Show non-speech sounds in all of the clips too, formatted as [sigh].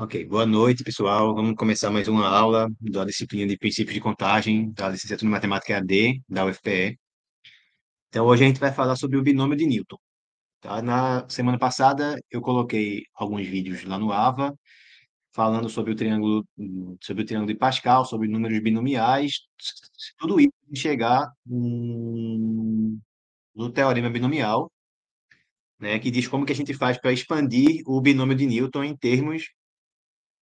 Ok, boa noite, pessoal. Vamos começar mais uma aula da disciplina de princípios de contagem da licenciatura em matemática AD da UFPE. Então, hoje a gente vai falar sobre o binômio de Newton. Tá? Na semana passada, eu coloquei alguns vídeos lá no AVA falando sobre o triângulo, sobre o triângulo de Pascal, sobre números binomiais, tudo isso chegar no teorema binomial, né, que diz como que a gente faz para expandir o binômio de Newton em termos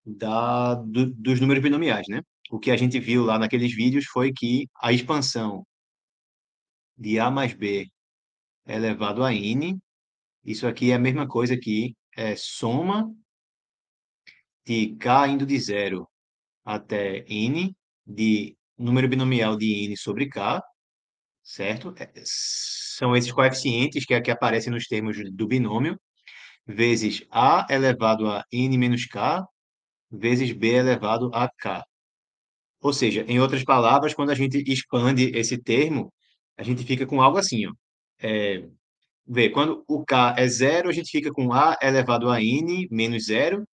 da, do, dos números binomiais, né? O que a gente viu lá naqueles vídeos foi que a expansão de A mais B elevado a N, isso aqui é a mesma coisa que é soma de K indo de zero até N, de número binomial de N sobre K, certo? É, são esses coeficientes que aqui é, aparecem nos termos do binômio, vezes A elevado a N menos K, vezes b elevado a k. Ou seja, em outras palavras, quando a gente expande esse termo, a gente fica com algo assim, ó. É, vê, quando o k é zero, a gente fica com a elevado a n menos zero,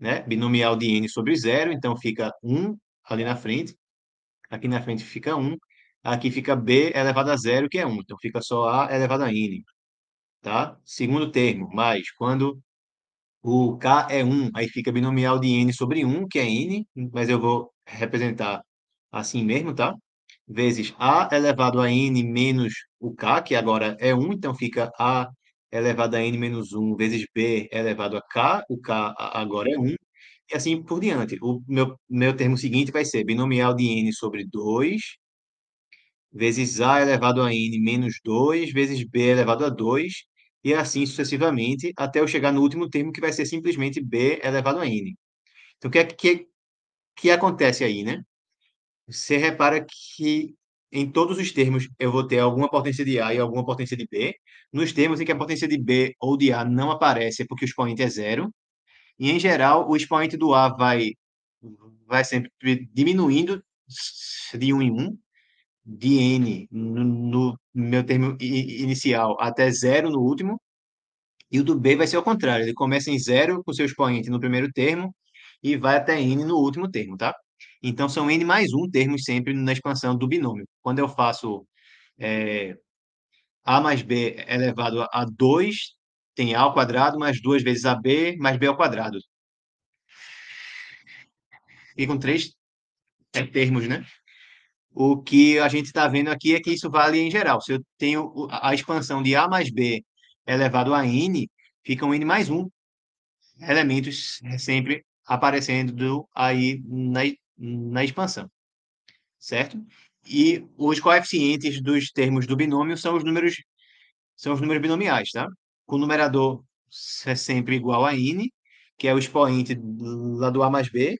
né? Binomial de n sobre zero, então fica 1 ali na frente. Aqui na frente fica 1. Aqui fica b elevado a zero, que é 1. Então fica só a elevado a n, tá? Segundo termo, mais quando o K é 1, aí fica binomial de N sobre 1, que é N, mas eu vou representar assim mesmo, tá? Vezes A elevado a N menos o K, que agora é 1, então fica A elevado a N menos 1 vezes B elevado a K, o K agora é 1, e assim por diante. O meu, meu termo seguinte vai ser binomial de N sobre 2 vezes A elevado a N menos 2 vezes B elevado a 2, e assim sucessivamente, até eu chegar no último termo, que vai ser simplesmente B elevado a N. Então, o que, é que, que acontece aí, né? Você repara que em todos os termos eu vou ter alguma potência de A e alguma potência de B. Nos termos em que a potência de B ou de A não aparece, é porque o expoente é zero. E, em geral, o expoente do A vai, vai sempre diminuindo de 1 um em 1, um, de n no, no, meu termo inicial até zero no último, e o do B vai ser ao contrário, ele começa em zero com seu expoente no primeiro termo e vai até n no último termo, tá? Então, são n mais um termos sempre na expansão do binômio. Quando eu faço é, a mais b elevado a 2, tem a ao quadrado mais 2 vezes ab mais b ao quadrado. E com três é, termos, né? O que a gente está vendo aqui é que isso vale em geral. Se eu tenho a expansão de a mais b elevado a n, fica um n mais 1. Elementos sempre aparecendo aí na, na expansão. Certo? E os coeficientes dos termos do binômio são os números são os números binomiais, tá? Com o numerador é sempre igual a n, que é o expoente lá do a mais b,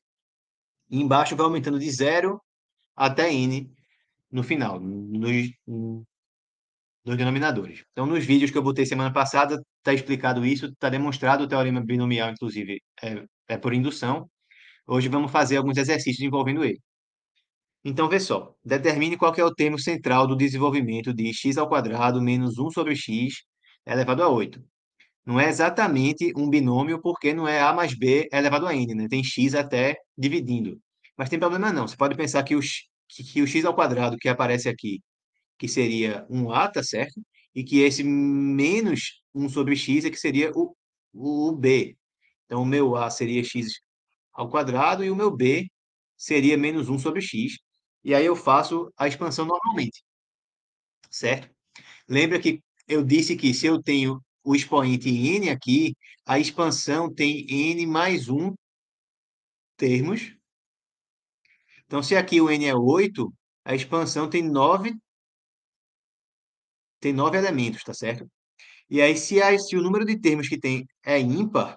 e embaixo vai aumentando de zero até n no final, nos, dos denominadores. Então, nos vídeos que eu botei semana passada, está explicado isso, está demonstrado o teorema binomial, inclusive, é, é, por indução. Hoje vamos fazer alguns exercícios envolvendo ele. Então, vê só. Determine qual é o termo central do desenvolvimento de x ao quadrado menos 1 sobre x elevado a 8. Não é exatamente um binômio, porque não é a mais b elevado a n, né? Tem x até dividindo. Mas tem problema não. Você pode pensar que, o que, que o x ao quadrado que aparece aqui que seria 1A, tá certo? E que esse menos 1 sobre x é que seria o, o b. Então, o meu A seria x ao quadrado e o meu B seria menos 1 sobre x. E aí eu faço a expansão normalmente, certo? Lembra que eu disse que se eu tenho o expoente n aqui, a expansão tem n mais 1 termos. Então, se aqui o n é 8, a expansão tem 9 termos tem nove elementos, tá certo? E aí, se, a, se o número de termos que tem é ímpar,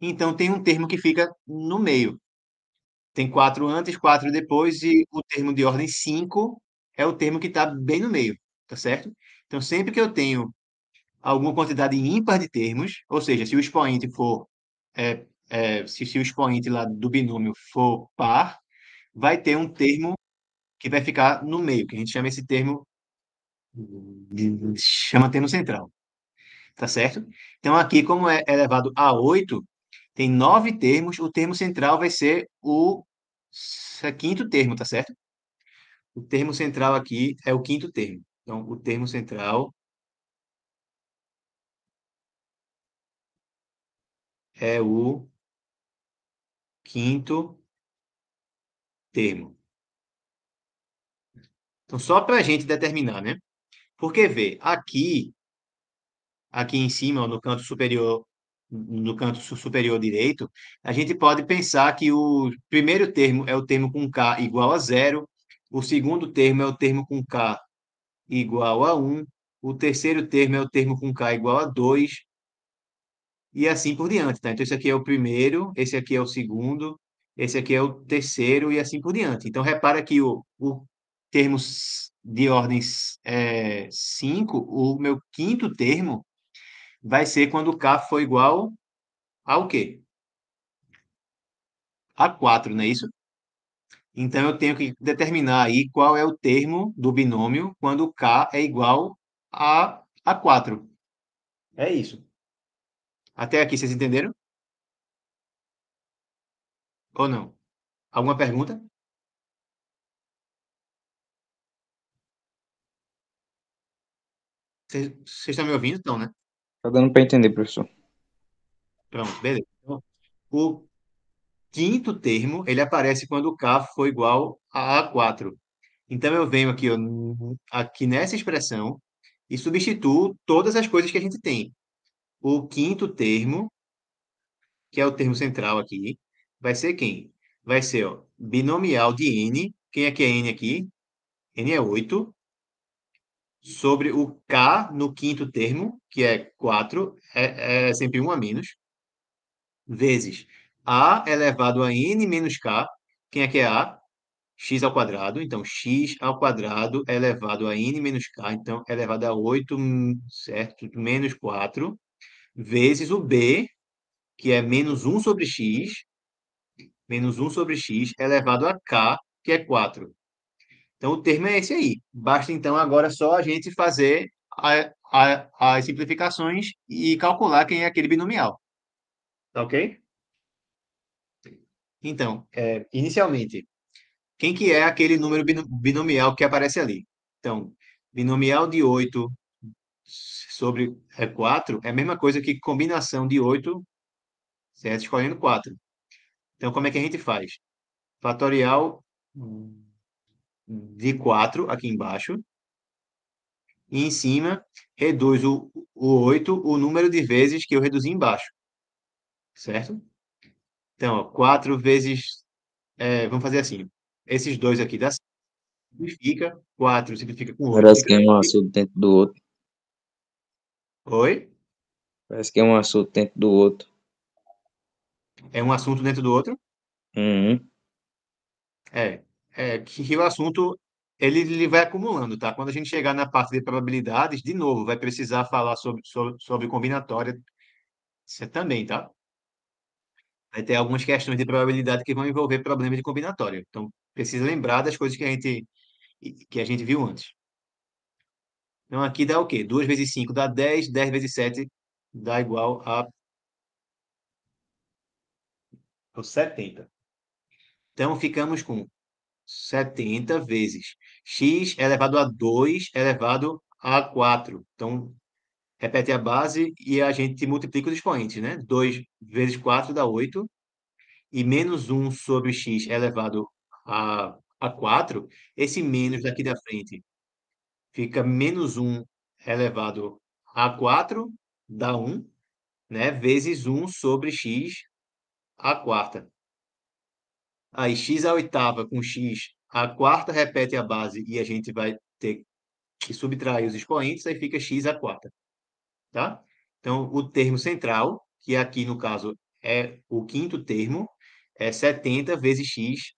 então tem um termo que fica no meio. Tem quatro antes, quatro depois, e o termo de ordem 5 é o termo que está bem no meio, tá certo? Então, sempre que eu tenho alguma quantidade ímpar de termos, ou seja, se o expoente for, é, é, se, se o expoente lá do binômio for par, vai ter um termo que vai ficar no meio, que a gente chama esse termo chama termo central. Tá certo? Então, aqui, como é elevado é a 8, tem nove termos. O termo central vai ser o é quinto termo, tá certo? O termo central aqui é o quinto termo. Então, o termo central é o quinto termo. Então, só para a gente determinar, né? Porque vê, aqui, aqui em cima, no canto superior, no canto superior direito, a gente pode pensar que o primeiro termo é o termo com k igual a zero, o segundo termo é o termo com k igual a 1, o terceiro termo é o termo com k igual a 2, e assim por diante, tá? Então, esse aqui é o primeiro, esse aqui é o segundo, esse aqui é o terceiro e assim por diante. Então, repara que o, o termo de ordem 5, é, o meu quinto termo vai ser quando K for igual o quê? A 4, não é isso? Então, eu tenho que determinar aí qual é o termo do binômio quando K é igual a, a 4. É isso. Até aqui, vocês entenderam? Ou não? Alguma pergunta? Vocês estão me ouvindo, então, né? Tá dando para entender, professor. Pronto, beleza. Então, o quinto termo, ele aparece quando o K for igual a A4. Então, eu venho aqui, ó, aqui nessa expressão e substituo todas as coisas que a gente tem. O quinto termo, que é o termo central aqui, vai ser quem? Vai ser ó, binomial de N. Quem é que é N aqui? N é 8 sobre o K no quinto termo, que é 4, é, é sempre 1 a menos, vezes A elevado a N menos K. Quem é que é A? x ao quadrado, então x ao quadrado elevado a n menos k, então elevado a 8, certo? Menos 4, vezes o b, que é menos 1 sobre x, menos 1 sobre x elevado a k, que é 4. Então, o termo é esse aí. Basta, então, agora só a gente fazer a, a, as simplificações e calcular quem é aquele binomial. Tá ok? Então, é, inicialmente, quem que é aquele número binomial que aparece ali? Então, binomial de 8 sobre 4 é, é a mesma coisa que combinação de 8, certo? Escolhendo 4. Então, como é que a gente faz? Fatorial de 4 aqui embaixo. E em cima, reduz o, o 8, o número de vezes que eu reduzi embaixo. Certo? Então, ó, 4 vezes... É, vamos fazer assim. Esses dois aqui dá simplifica. 4 simplifica com 8. Parece que é um assunto dentro do outro. Oi? Parece que é um assunto dentro do outro. É um assunto dentro do outro? Uhum. É é, que o assunto ele, ele vai acumulando, tá? Quando a gente chegar na parte de probabilidades, de novo, vai precisar falar sobre, sobre, sobre combinatória você também, tá? Vai ter algumas questões de probabilidade que vão envolver problemas de combinatória. Então, precisa lembrar das coisas que a gente, que a gente viu antes. Então, aqui dá o quê? 2 vezes 5 dá 10, 10 vezes 7 dá igual a 70. Então, ficamos com 70 vezes x elevado a 2 elevado a 4. Então, repete a base e a gente multiplica os expoentes, né? 2 vezes 4 dá 8, e menos 1 sobre x elevado a, a 4, esse menos daqui da frente fica menos 1 elevado a 4, dá 1, né? vezes 1 sobre x a quarta. Aí x a oitava com x, a quarta repete a base e a gente vai ter que subtrair os expoentes, aí fica x a quarta. Tá? Então, o termo central, que aqui no caso é o quinto termo, é 70 vezes x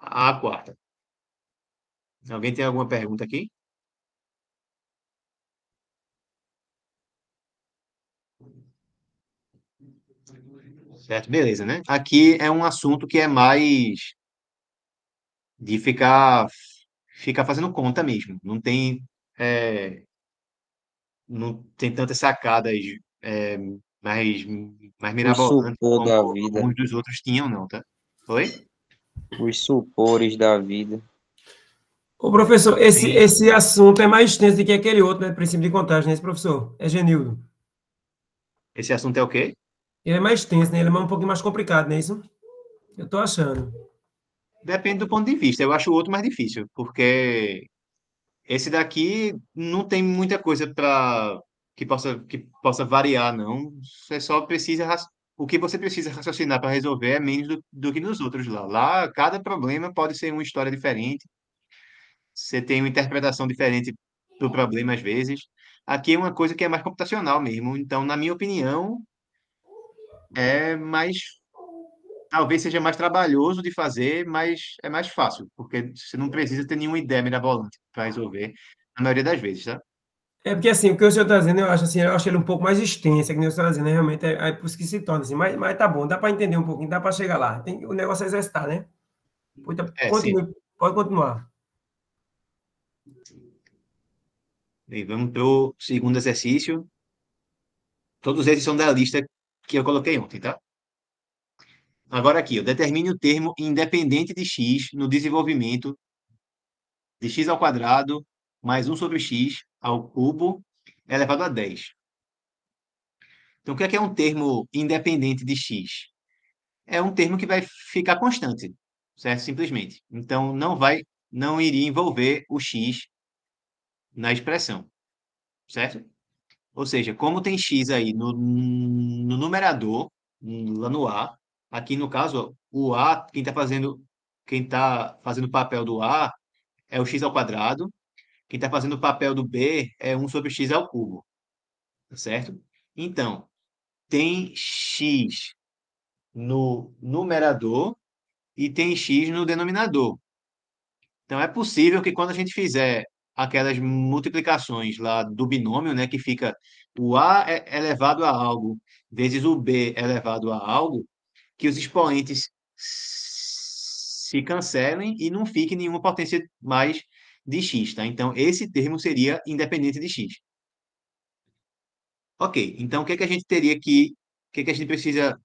a quarta. Alguém tem alguma pergunta aqui? Certo, beleza, né? Aqui é um assunto que é mais de ficar, ficar fazendo conta mesmo. Não tem, é, não tem tantas sacadas é, mais, mais mirabolantes como da vida. alguns dos outros tinham, não, tá? Foi? Os supores da vida. Ô, professor, esse, esse assunto é mais extenso do que aquele outro, né? Princípio de contagem, né, esse professor? É Genildo. Esse assunto é o quê? Ele é mais tenso, né? Ele é um pouquinho mais complicado, não é isso? Eu tô achando. Depende do ponto de vista. Eu acho o outro mais difícil, porque esse daqui não tem muita coisa para que possa que possa variar, não. Você só precisa o que você precisa raciocinar para resolver é menos do, do que nos outros lá. Lá cada problema pode ser uma história diferente. Você tem uma interpretação diferente do problema às vezes. Aqui é uma coisa que é mais computacional mesmo. Então, na minha opinião, é mais. Talvez seja mais trabalhoso de fazer, mas é mais fácil, porque você não precisa ter nenhuma ideia mirabolante para resolver, na maioria das vezes, tá? É porque assim, o que o senhor está dizendo, eu acho assim, eu acho ele um pouco mais extenso, é que o senhor está dizendo, né, realmente é, é por isso que se torna assim, mas, mas tá bom, dá para entender um pouquinho, dá para chegar lá. Tem, o negócio é exercitar, né? É, continue, pode continuar. E vamos para o segundo exercício. Todos esses são da lista que eu coloquei ontem, tá? Agora aqui, eu determine o termo independente de x no desenvolvimento de x ao quadrado mais 1 sobre x ao cubo elevado a 10. Então, o que é, que é um termo independente de x? É um termo que vai ficar constante, certo? Simplesmente. Então, não vai, não iria envolver o x na expressão, certo? Ou seja, como tem x aí no, no numerador, lá no A, aqui no caso, o A, quem está fazendo quem tá fazendo o papel do A é o x ao quadrado, quem está fazendo o papel do B é 1 sobre x ao cubo, tá certo? Então, tem x no numerador e tem x no denominador. Então, é possível que quando a gente fizer aquelas multiplicações lá do binômio, né, que fica o A é, elevado a algo vezes o B elevado a algo, que os expoentes se cancelem e não fique nenhuma potência mais de x, tá? Então, esse termo seria independente de x. Ok, então o que, é que a gente teria que... O que, é que a gente precisa,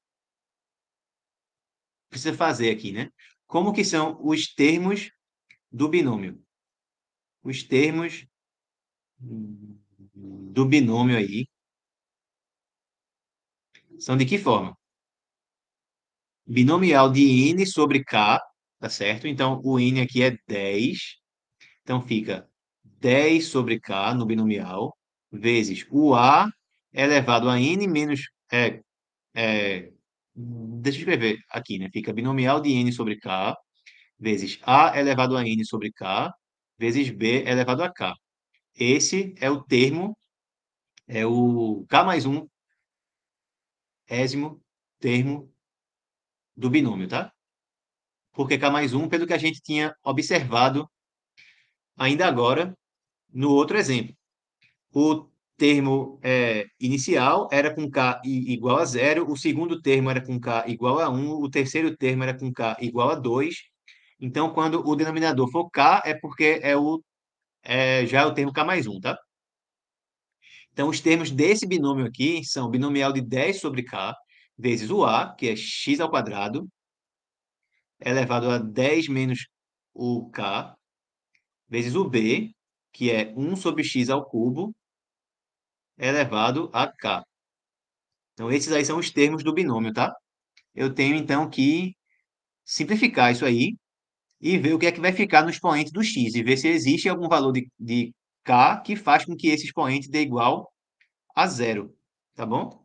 precisa fazer aqui, né? Como que são os termos do binômio? os termos do binômio aí são de que forma? Binomial de n sobre k, tá certo? Então, o n aqui é 10. Então, fica 10 sobre k no binomial, vezes o a elevado a n menos... É, é, deixa eu escrever aqui, né? Fica binomial de n sobre k, vezes a elevado a n sobre k, vezes B elevado a K. Esse é o termo, é o K mais 1, ésimo termo do binômio, tá? Porque K mais 1, pelo que a gente tinha observado ainda agora no outro exemplo. O termo é, inicial era com K igual a zero, o segundo termo era com K igual a 1, o terceiro termo era com K igual a 2, então, quando o denominador for K, é porque é o, é, já é o termo K mais 1, tá? Então, os termos desse binômio aqui são binomial de 10 sobre K, vezes o A, que é x ao quadrado, elevado a 10 menos o K, vezes o B, que é 1 sobre x ao cubo, elevado a K. Então, esses aí são os termos do binômio, tá? Eu tenho, então, que simplificar isso aí e ver o que é que vai ficar no expoente do x e ver se existe algum valor de, de k que faz com que esse expoente dê igual a zero, tá bom?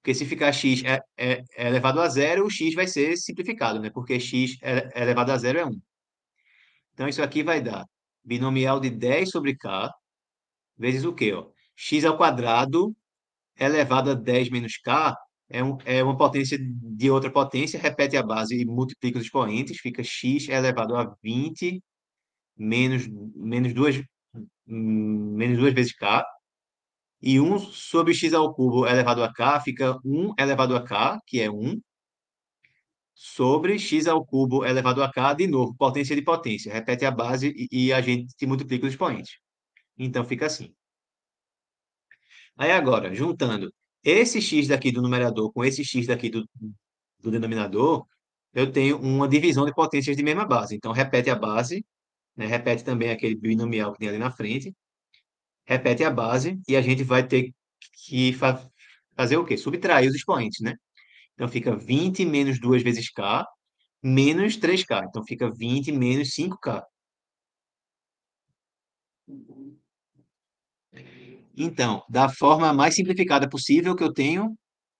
Porque se ficar x é, é, é elevado a zero, o x vai ser simplificado, né? Porque x é, é elevado a zero é 1. Então, isso aqui vai dar binomial de 10 sobre k vezes o quê? Ó? x ao quadrado elevado a 10 menos k é, um, é uma potência de outra potência, repete a base e multiplica os expoentes, fica x elevado a 20 menos, menos, duas, menos duas vezes k. E 1 sobre x ao cubo elevado a k fica 1 elevado a k, que é 1, sobre x ao cubo elevado a k, de novo, potência de potência. Repete a base e, e a gente multiplica os expoentes. Então, fica assim. Aí agora, juntando esse x daqui do numerador com esse x daqui do, do denominador, eu tenho uma divisão de potências de mesma base. Então, repete a base, né? repete também aquele binomial que tem ali na frente, repete a base e a gente vai ter que fa fazer o quê? Subtrair os expoentes, né? Então, fica 20 menos 2 vezes k, menos 3k. Então, fica 20 menos 5k. Então, da forma mais simplificada possível que eu tenho,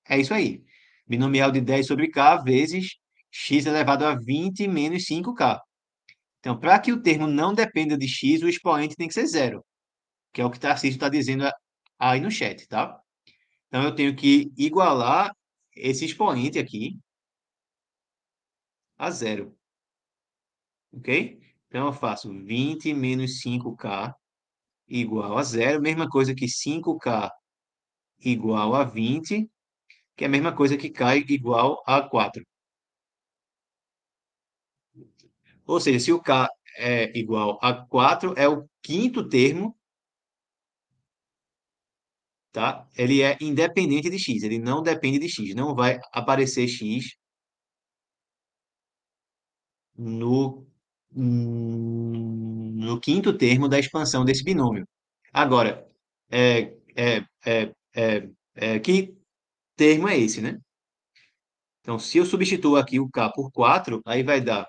é isso aí. Binomial de 10 sobre k vezes x elevado a 20 menos 5k. Então, para que o termo não dependa de x, o expoente tem que ser zero, que é o que o Tarcísio está dizendo aí no chat, tá? Então, eu tenho que igualar esse expoente aqui a zero. Ok? Então, eu faço 20 menos 5k igual a zero, mesma coisa que 5K igual a 20, que é a mesma coisa que K igual a 4. Ou seja, se o K é igual a 4, é o quinto termo, tá? Ele é independente de X, ele não depende de X, não vai aparecer X no no quinto termo da expansão desse binômio. Agora, é é, é, é, é, que termo é esse, né? Então, se eu substituo aqui o k por 4, aí vai dar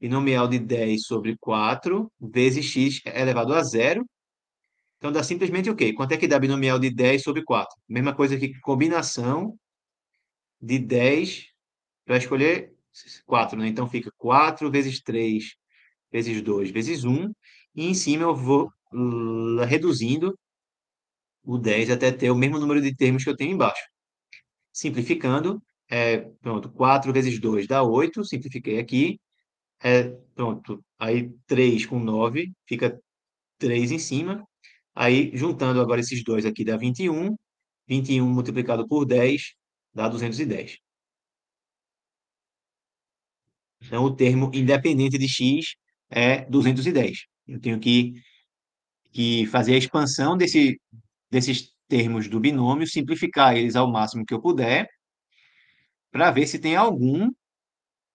binomial de 10 sobre 4 vezes x elevado a zero. Então, dá simplesmente o quê? Quanto é que dá binomial de 10 sobre 4? Mesma coisa que combinação de 10 para escolher 4, né? Então, fica 4 vezes 3 vezes 2 vezes 1, e em cima eu vou reduzindo o 10 até ter o mesmo número de termos que eu tenho embaixo. Simplificando, é, pronto, 4 vezes 2 dá 8, simplifiquei aqui, é, pronto, aí 3 com 9 fica 3 em cima, aí juntando agora esses dois aqui dá 21, 21 multiplicado por 10 dá 210. Então, o termo independente de x é 210. Eu tenho que, que fazer a expansão desse, desses termos do binômio, simplificar eles ao máximo que eu puder, para ver se tem algum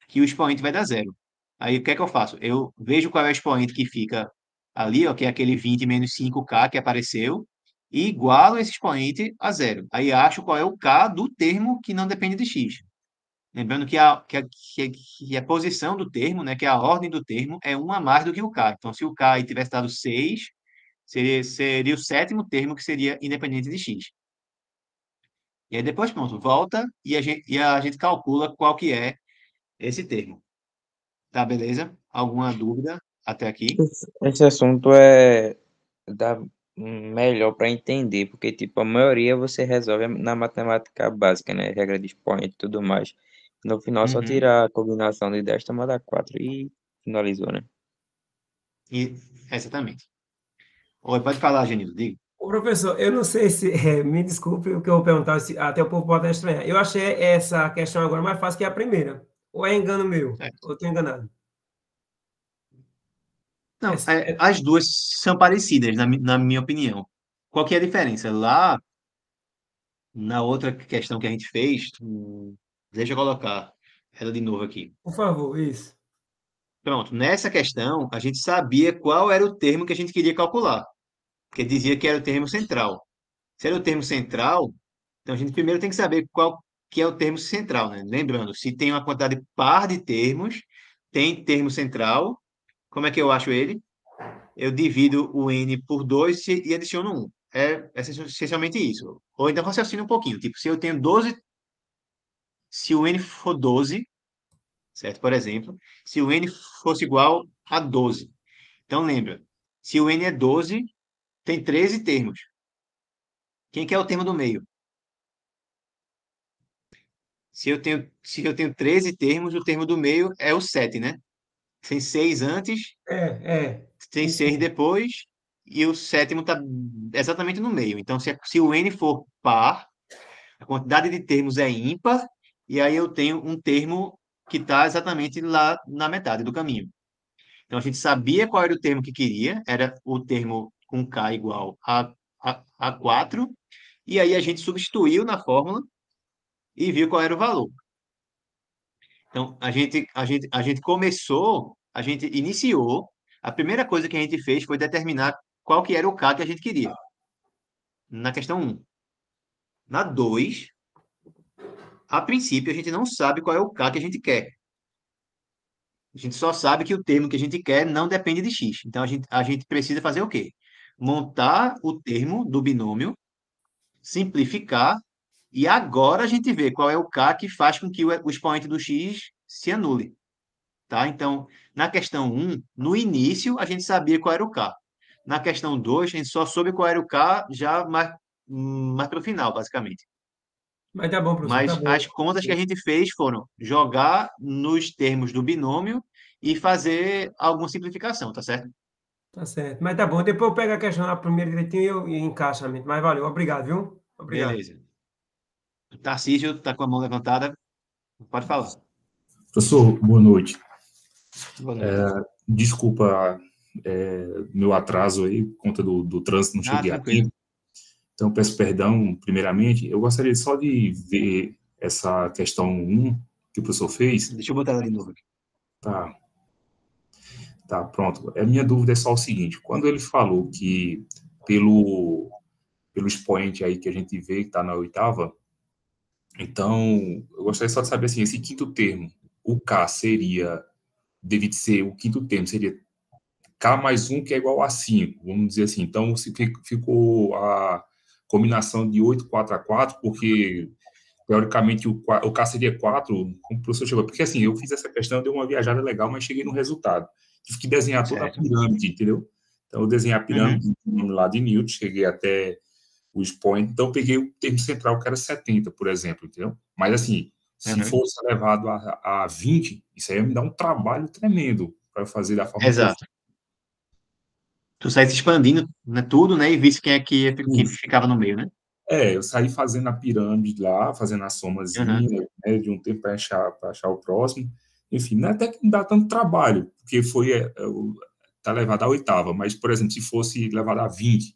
que o expoente vai dar zero. Aí o que é que eu faço? Eu vejo qual é o expoente que fica ali, ó, que é aquele 20 menos 5k que apareceu, e igualo esse expoente a zero. Aí acho qual é o k do termo que não depende de x. Lembrando que a, que a, que, a, posição do termo, né, que é a ordem do termo, é uma a mais do que o K. Então, se o K tivesse dado 6, seria, seria o sétimo termo, que seria independente de X. E aí, depois, pronto, volta e a gente, e a gente calcula qual que é esse termo. Tá, beleza? Alguma dúvida até aqui? Esse assunto é da melhor para entender, porque, tipo, a maioria você resolve na matemática básica, né? Regra de expoente e tudo mais. No final, só uhum. tira a combinação de 10 tomada 4 e finalizou, né? E, exatamente. Oi, pode falar, Genildo, diga. Ô, professor, eu não sei se. [laughs] Eh, me desculpe o que eu vou perguntar, se- até o povo pode estranhar. Eu achei essa questão agora mais fácil que a primeira. Ou é engano meu? É. Ou eu estou enganado? Não, Essa- é- as duas são parecidas, na, na minha opinião. Qual que é a diferença? Lá, na outra questão que a gente fez, hum. Deixa eu colocar ela de novo aqui. Por favor, isso. Pronto, nessa questão, a gente sabia qual era o termo que a gente queria calcular, porque dizia que era o termo central. Se era o termo central, então a gente primeiro tem que saber qual que é o termo central, né? Lembrando, se tem uma quantidade par de termos, tem termo central, como é que eu acho ele? Eu divido o n por 2 e adiciono 1. É, é essencialmente isso. Ou então raciocina um pouquinho, tipo, se eu tenho 12 se o n for 12, certo? Por exemplo, se o n fosse igual a 12. Então, lembra, se o n é 12, tem 13 termos. Quem que é o termo do meio? Se eu tenho, se eu tenho 13 termos, o termo do meio é o 7, né? Tem 6 antes, é, é. tem 6 depois, e o sétimo está exatamente no meio. Então, se, se o n for par, a quantidade de termos é ímpar, e aí eu tenho um termo que está exatamente lá na metade do caminho. Então a gente sabia qual era o termo que queria, era o termo com K igual a, a, a 4, e aí a gente substituiu na fórmula e viu qual era o valor. Então a gente, a gente, a gente começou, a gente iniciou, a primeira coisa que a gente fez foi determinar qual que era o K que a gente queria. Na questão 1. Na 2, a princípio, a gente não sabe qual é o K que a gente quer. A gente só sabe que o termo que a gente quer não depende de x. Então, a gente, a gente precisa fazer o quê? Montar o termo do binômio, simplificar, e agora a gente vê qual é o K que faz com que o, o expoente do x se anule. Tá? Então, na questão 1, no início, a gente sabia qual era o K. Na questão 2, a gente só soube qual era o K já mais, hum, mais para o final, basicamente. Mas tá bom, professor. Mas tá bom. as contas que a gente fez foram jogar nos termos do binômio e fazer alguma simplificação, tá certo? Tá certo. Mas tá bom. Depois eu pego a questão lá primeiro direitinho e eu encaixo a mente. Mas valeu. Obrigado, viu? Obrigado. Beleza. Tarcísio tá com a mão levantada. Pode falar. Professor, boa noite. Boa é, noite. É, desculpa é, meu atraso aí, por conta do, do trânsito, não ah, cheguei tranquilo. aqui. Então, peço perdão, primeiramente. Eu gostaria só de ver essa questão 1 que o professor fez. Deixa eu botar ela de novo aqui. Tá. Tá, pronto. A minha dúvida é só o seguinte: quando ele falou que pelo, pelo expoente aí que a gente vê, que está na oitava, então eu gostaria só de saber assim: esse quinto termo, o K seria, deve ser o quinto termo, seria K mais 1 que é igual a 5, vamos dizer assim. Então ficou a combinação de 8, 4 a 4, porque teoricamente o, o K seria 4, como o professor chegou. Porque assim, eu fiz essa questão, deu uma viajada legal, mas cheguei no resultado. Tive que desenhar toda certo. a pirâmide, entendeu? Então, eu desenhei a pirâmide uhum. lá de Newton, cheguei até os points, então peguei o termo central que era 70, por exemplo, entendeu? Mas assim, se uhum. fosse elevado a, a 20, isso aí ia me dar um trabalho tremendo para fazer da forma Exato tu sai se expandindo né, tudo, né? E visse quem é que, ficava no meio, né? É, eu saí fazendo a pirâmide lá, fazendo a somazinha, uhum. né, de um tempo para achar, achar o próximo. Enfim, não é até que não dá tanto trabalho, porque foi é, é, tá levado à oitava, mas, por exemplo, se fosse levado a 20,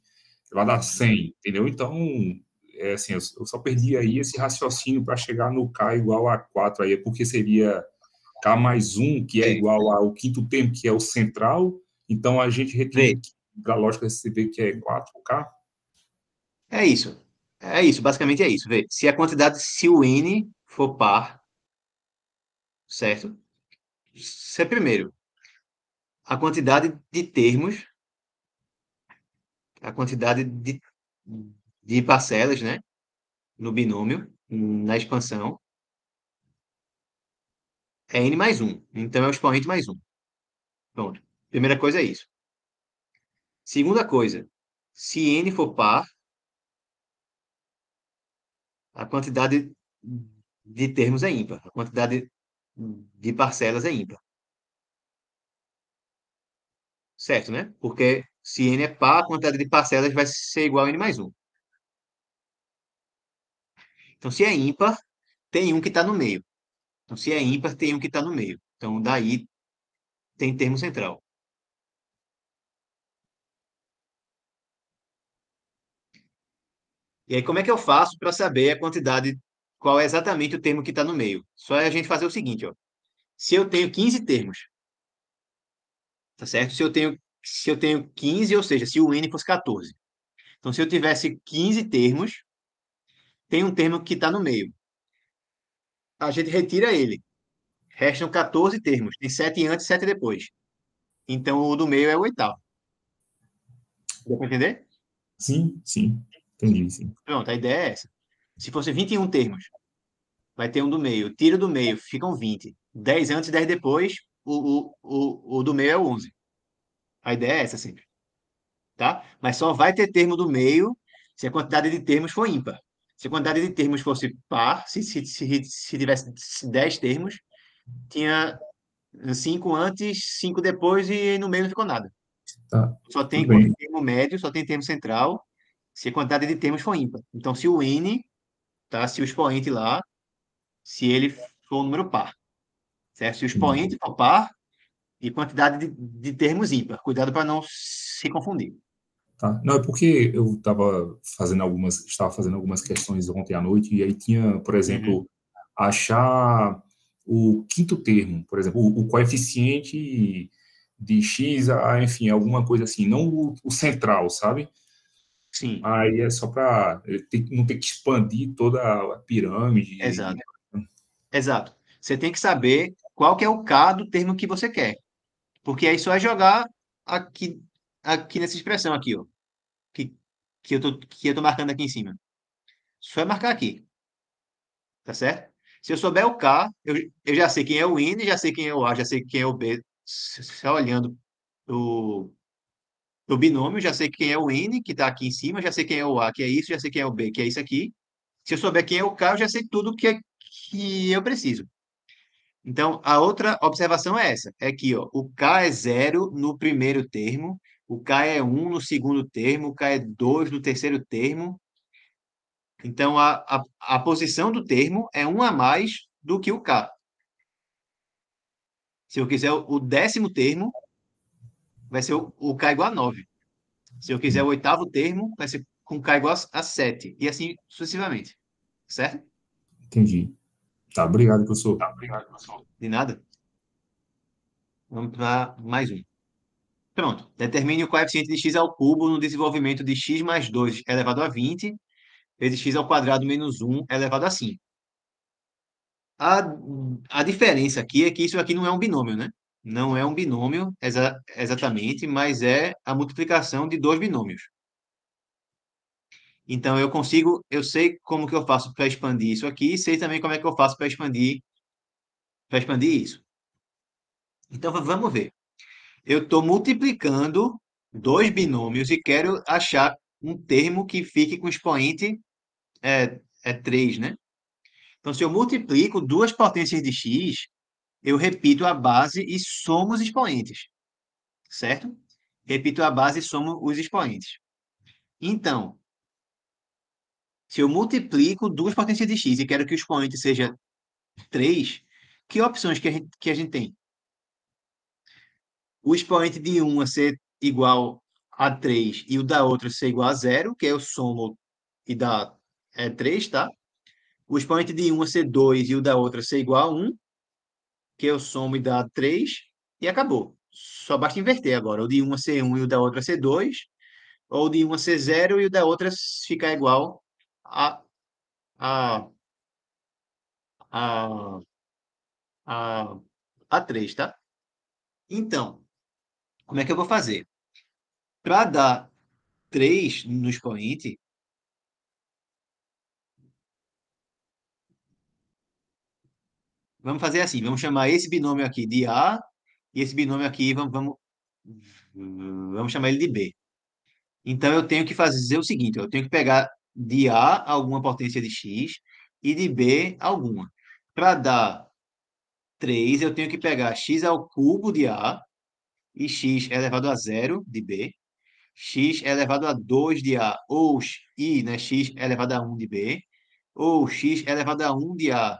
levado a 100, entendeu? Então, é assim, eu, eu só perdi aí esse raciocínio para chegar no K igual a 4, aí, é porque seria K mais 1, que é igual ao quinto tempo, que é o central, então, a gente requer da lógica lógica receber que é 4K? É isso. É isso, basicamente é isso. Vê. Se a quantidade, se o N for par, certo? Isso é primeiro. A quantidade de termos, a quantidade de, de parcelas, né? No binômio, na expansão, é N mais 1. Então, é o expoente mais 1. Pronto. Primeira coisa é isso. Segunda coisa, se n for par, a quantidade de termos é ímpar, a quantidade de parcelas é ímpar. Certo, né? Porque se n é par, a quantidade de parcelas vai ser igual a n mais 1. Então, se é ímpar, tem um que está no meio. Então, se é ímpar, tem um que está no meio. Então, daí tem termo central. E aí, como é que eu faço para saber a quantidade, qual é exatamente o termo que está no meio? Só é a gente fazer o seguinte, ó. Se eu tenho 15 termos, tá certo? Se eu tenho, se eu tenho 15, ou seja, se o n fosse 14. Então, se eu tivesse 15 termos, tem um termo que está no meio. A gente retira ele. Restam 14 termos. Tem 7 antes e 7 depois. Então, o do meio é o oitavo. Deu para entender? Sim, sim. Entendi, sim. Pronto, a ideia é essa. Se fosse 21 termos, vai ter um do meio. Tira do meio, ficam 20. 10 antes, 10 depois, o, o, o, o do meio é 11. A ideia é essa sempre. Tá? Mas só vai ter termo do meio se a quantidade de termos for ímpar. Se a quantidade de termos fosse par, se, se, se, se tivesse 10 termos, tinha 5 antes, 5 depois e no meio não ficou nada. Tá. Só tem termo médio, só tem termo central se a quantidade de termos for ímpar. Então, se o N, tá? se o expoente lá, se ele for um número par. Certo? Se o expoente uhum. for par, e quantidade de, de termos ímpar. Cuidado para não se confundir. Tá. Não, é porque eu estava fazendo algumas, estava fazendo algumas questões ontem à noite, e aí tinha, por exemplo, uhum. achar o quinto termo, por exemplo, o, o, coeficiente de x, a, enfim, alguma coisa assim, não o, o central, sabe? Sim. Aí é só para eh, não ter que expandir toda a pirâmide. Exato. Né? Exato. Você tem que saber qual que é o K do termo que você quer. Porque aí só é jogar aqui, aqui nessa expressão aqui, ó. Que, que, eu tô, que eu tô marcando aqui em cima. Só é marcar aqui. Tá certo? Se eu souber o K, eu, eu já sei quem é o N, já sei quem é o A, já sei quem é o B. Só olhando o, do binômio, já sei quem é o N, que está aqui em cima, já sei quem é o A, que é isso, já sei quem é o B, que é isso aqui. Se eu souber quem é o K, eu já sei tudo que, é, que eu preciso. Então, a outra observação é essa, é que ó, o K é zero no primeiro termo, o K é 1 um no segundo termo, o K é 2 no terceiro termo. Então, a, a, a posição do termo é 1 um a mais do que o K. Se eu quiser o décimo termo, vai ser o, o K igual a 9. Se eu quiser o oitavo termo, vai ser com K igual a 7. E assim sucessivamente. Certo? Entendi. Tá, obrigado, professor. Tá, obrigado, professor. De nada. Vamos para mais um. Pronto. Determine o coeficiente de x ao cubo no desenvolvimento de x mais 2 elevado a 20 vezes x ao quadrado menos 1 elevado a 5. A, a diferença aqui é que isso aqui não é um binômio, né? não é um binômio exa exatamente, mas é a multiplicação de dois binômios. Então, eu consigo, eu sei como que eu faço para expandir isso aqui e sei também como é que eu faço para expandir, expandir isso. Então, vamos ver. Eu estou multiplicando dois binômios e quero achar um termo que fique com expoente é, é 3, né? Então, se eu multiplico duas potências de x, eu repito a base e somo os expoentes, certo? Repito a base e somo os expoentes. Então, se eu multiplico duas potências de x e quero que o expoente seja 3, que opções que a gente, que a gente tem? O expoente de uma ser igual a 3 e o da outra ser igual a 0, que é o somo e dá é, 3, tá? O expoente de uma ser 2 e o da outra ser igual a 1, que eu somo e dá 3, e acabou. Só basta inverter agora. O de uma ser 1 e o da outra ser 2, ou de uma ser 0 e o da outra ficar igual a, a, a, a, a 3, tá? Então, como é que eu vou fazer? Para dar 3 no expoente, Vamos fazer assim, vamos chamar esse binômio aqui de A e esse binômio aqui, vamos, vamos, vamos chamar ele de B. Então, eu tenho que fazer o seguinte, eu tenho que pegar de A alguma potência de X e de B alguma. Para dar 3, eu tenho que pegar X ao cubo de A e X elevado a zero de B, X elevado a 2 de A, ou I, né, X elevado a 1 de B, ou X elevado a 1 de A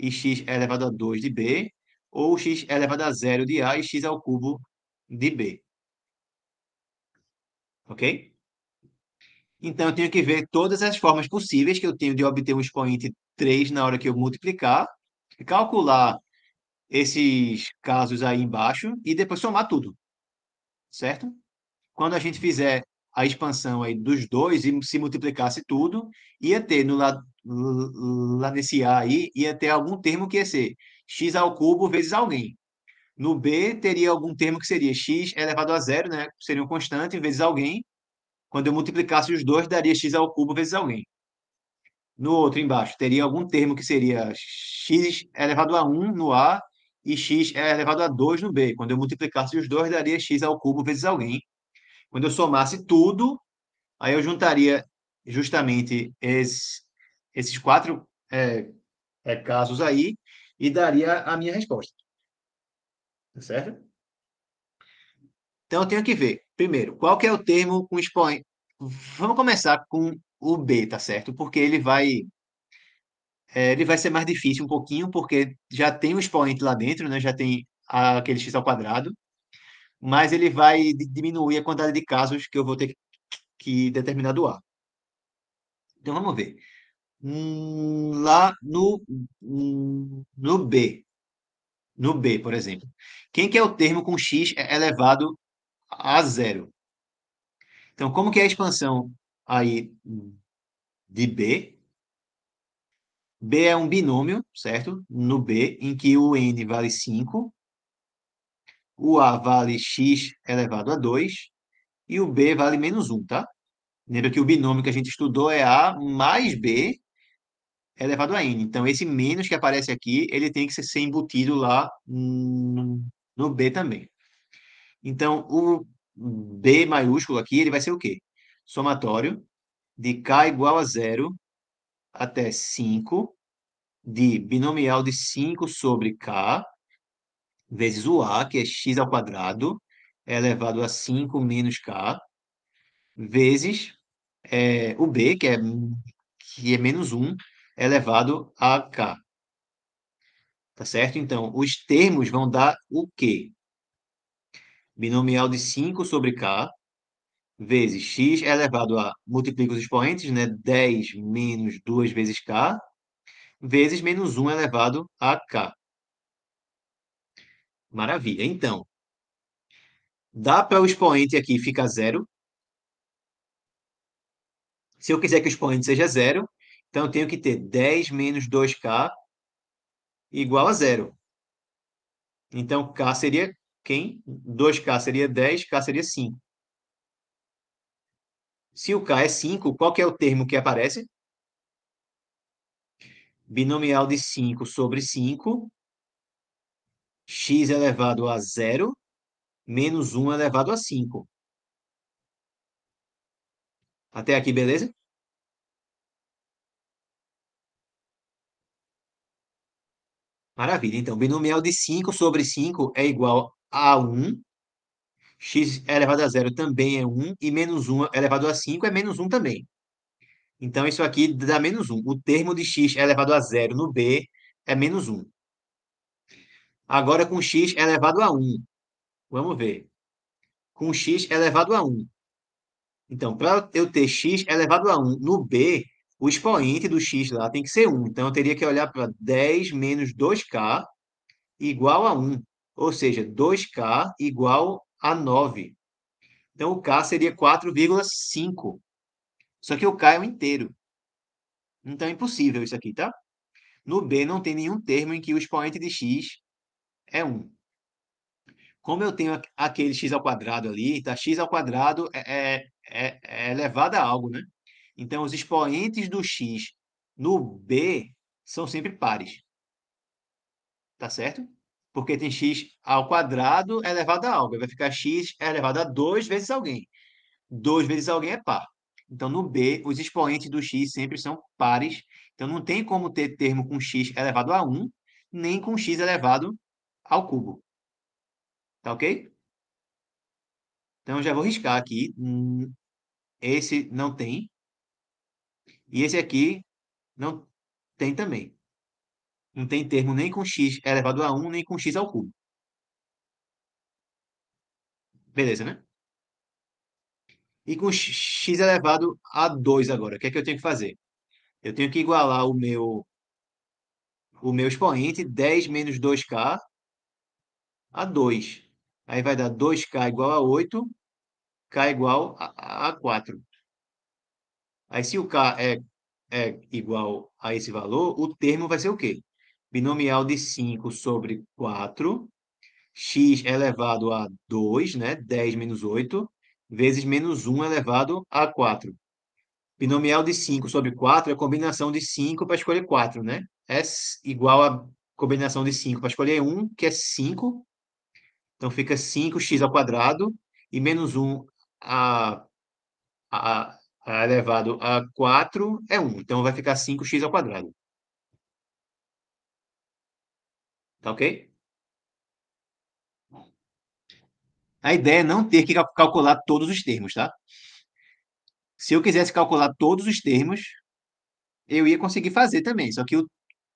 e x é elevado a 2 de b, ou x é elevado a zero de a e x ao cubo de b. Ok? Então, eu tenho que ver todas as formas possíveis que eu tenho de obter um expoente 3 na hora que eu multiplicar, calcular esses casos aí embaixo e depois somar tudo, certo? Quando a gente fizer a expansão aí dos dois e se multiplicasse tudo, ia ter no lado lá nesse A aí, ia ter algum termo que ia ser x ao cubo vezes alguém. No B, teria algum termo que seria x elevado a zero, né? Seria um constante, vezes alguém. Quando eu multiplicasse os dois, daria x ao cubo vezes alguém. No outro, embaixo, teria algum termo que seria x elevado a 1 no A e x elevado a 2 no B. Quando eu multiplicasse os dois, daria x ao cubo vezes alguém. Quando eu somasse tudo, aí eu juntaria justamente esse, esses quatro é, é, casos aí e daria a minha resposta. Tá certo? Então, eu tenho que ver, primeiro, qual que é o termo com expoente. Vamos começar com o B, tá certo? Porque ele vai é, ele vai ser mais difícil um pouquinho, porque já tem um expoente lá dentro, né? já tem aquele x ao quadrado, mas ele vai diminuir a quantidade de casos que eu vou ter que determinar do A. Então, vamos ver. Hum, lá no, hum, no B. No B, por exemplo. Quem que é o termo com x elevado é, é a zero? Então, como que é a expansão aí de B? B é um binômio, certo? No B, em que o n vale 5, o a vale x elevado a 2 e o b vale menos 1, tá? Lembra que o binômio que a gente estudou é A mais B elevado é a n. Então, esse menos que aparece aqui, ele tem que ser embutido lá no b também. Então, o b maiúsculo aqui, ele vai ser o quê? Somatório de k igual a zero até 5 de binomial de 5 sobre k vezes o a, que é x ao quadrado, é elevado a 5 menos k, vezes é, o b, que é, que é menos 1, elevado a k. Tá certo? Então, os termos vão dar o quê? Binomial de 5 sobre k vezes x elevado a, multiplica os expoentes, né? 10 menos 2 vezes k, vezes menos 1 elevado a k. Maravilha. Então, dá para o expoente aqui ficar zero. Se eu quiser que o expoente seja zero, então, eu tenho que ter 10 menos 2K igual a zero. Então, K seria quem? 2K seria 10, K seria 5. Se o K é 5, qual é o termo que aparece? Binomial de 5 sobre 5, x elevado a zero, menos 1 elevado a 5. Até aqui, beleza? Maravilha. Então, binomial de 5 sobre 5 é igual a 1. x é elevado a 0 também é 1. E menos 1 elevado a 5 é menos 1 também. Então, isso aqui dá menos 1. O termo de x elevado a 0 no B é menos 1. Agora, com x elevado a 1. Vamos ver. Com x elevado a 1. Então, para eu ter x elevado a 1 no B, o expoente do x lá tem que ser 1. Então, eu teria que olhar para 10 menos 2k igual a 1. Ou seja, 2k igual a 9. Então, o k seria 4,5. Só que o k é o inteiro. Então, é impossível isso aqui, tá? No B, não tem nenhum termo em que o expoente de x é 1. Como eu tenho aquele x ao quadrado ali, tá? x ao quadrado é, é, é, é elevado a algo, né? Então, os expoentes do x no B são sempre pares. Tá certo? Porque tem x ao quadrado elevado a algo. Vai ficar x elevado a 2 vezes alguém. 2 vezes alguém é par. Então, no B, os expoentes do x sempre são pares. Então, não tem como ter termo com x elevado a 1, nem com x elevado ao cubo. Tá ok? Então, já vou riscar aqui. Hum, esse não tem. E esse aqui não tem também. Não tem termo nem com x elevado a 1, nem com x ao cubo. Beleza, né? E com x elevado a 2 agora, o que é que eu tenho que fazer? Eu tenho que igualar o meu, o meu expoente, 10 menos 2k, a 2. Aí vai dar 2k igual a 8, k igual a, a 4. Aí, se o K é, é igual a esse valor, o termo vai ser o quê? Binomial de 5 sobre 4, x elevado a 2, né? 10 menos 8, vezes menos 1 elevado a 4. Binomial de 5 sobre 4 é a combinação de 5 para escolher 4, né? É igual a combinação de 5 para escolher 1, que é 5. Então, fica 5x ao quadrado e menos 1 a, a, a elevado a 4 é 1. Então, vai ficar 5x ao quadrado. Tá ok? A ideia é não ter que calcular todos os termos, tá? Se eu quisesse calcular todos os termos, eu ia conseguir fazer também. Só que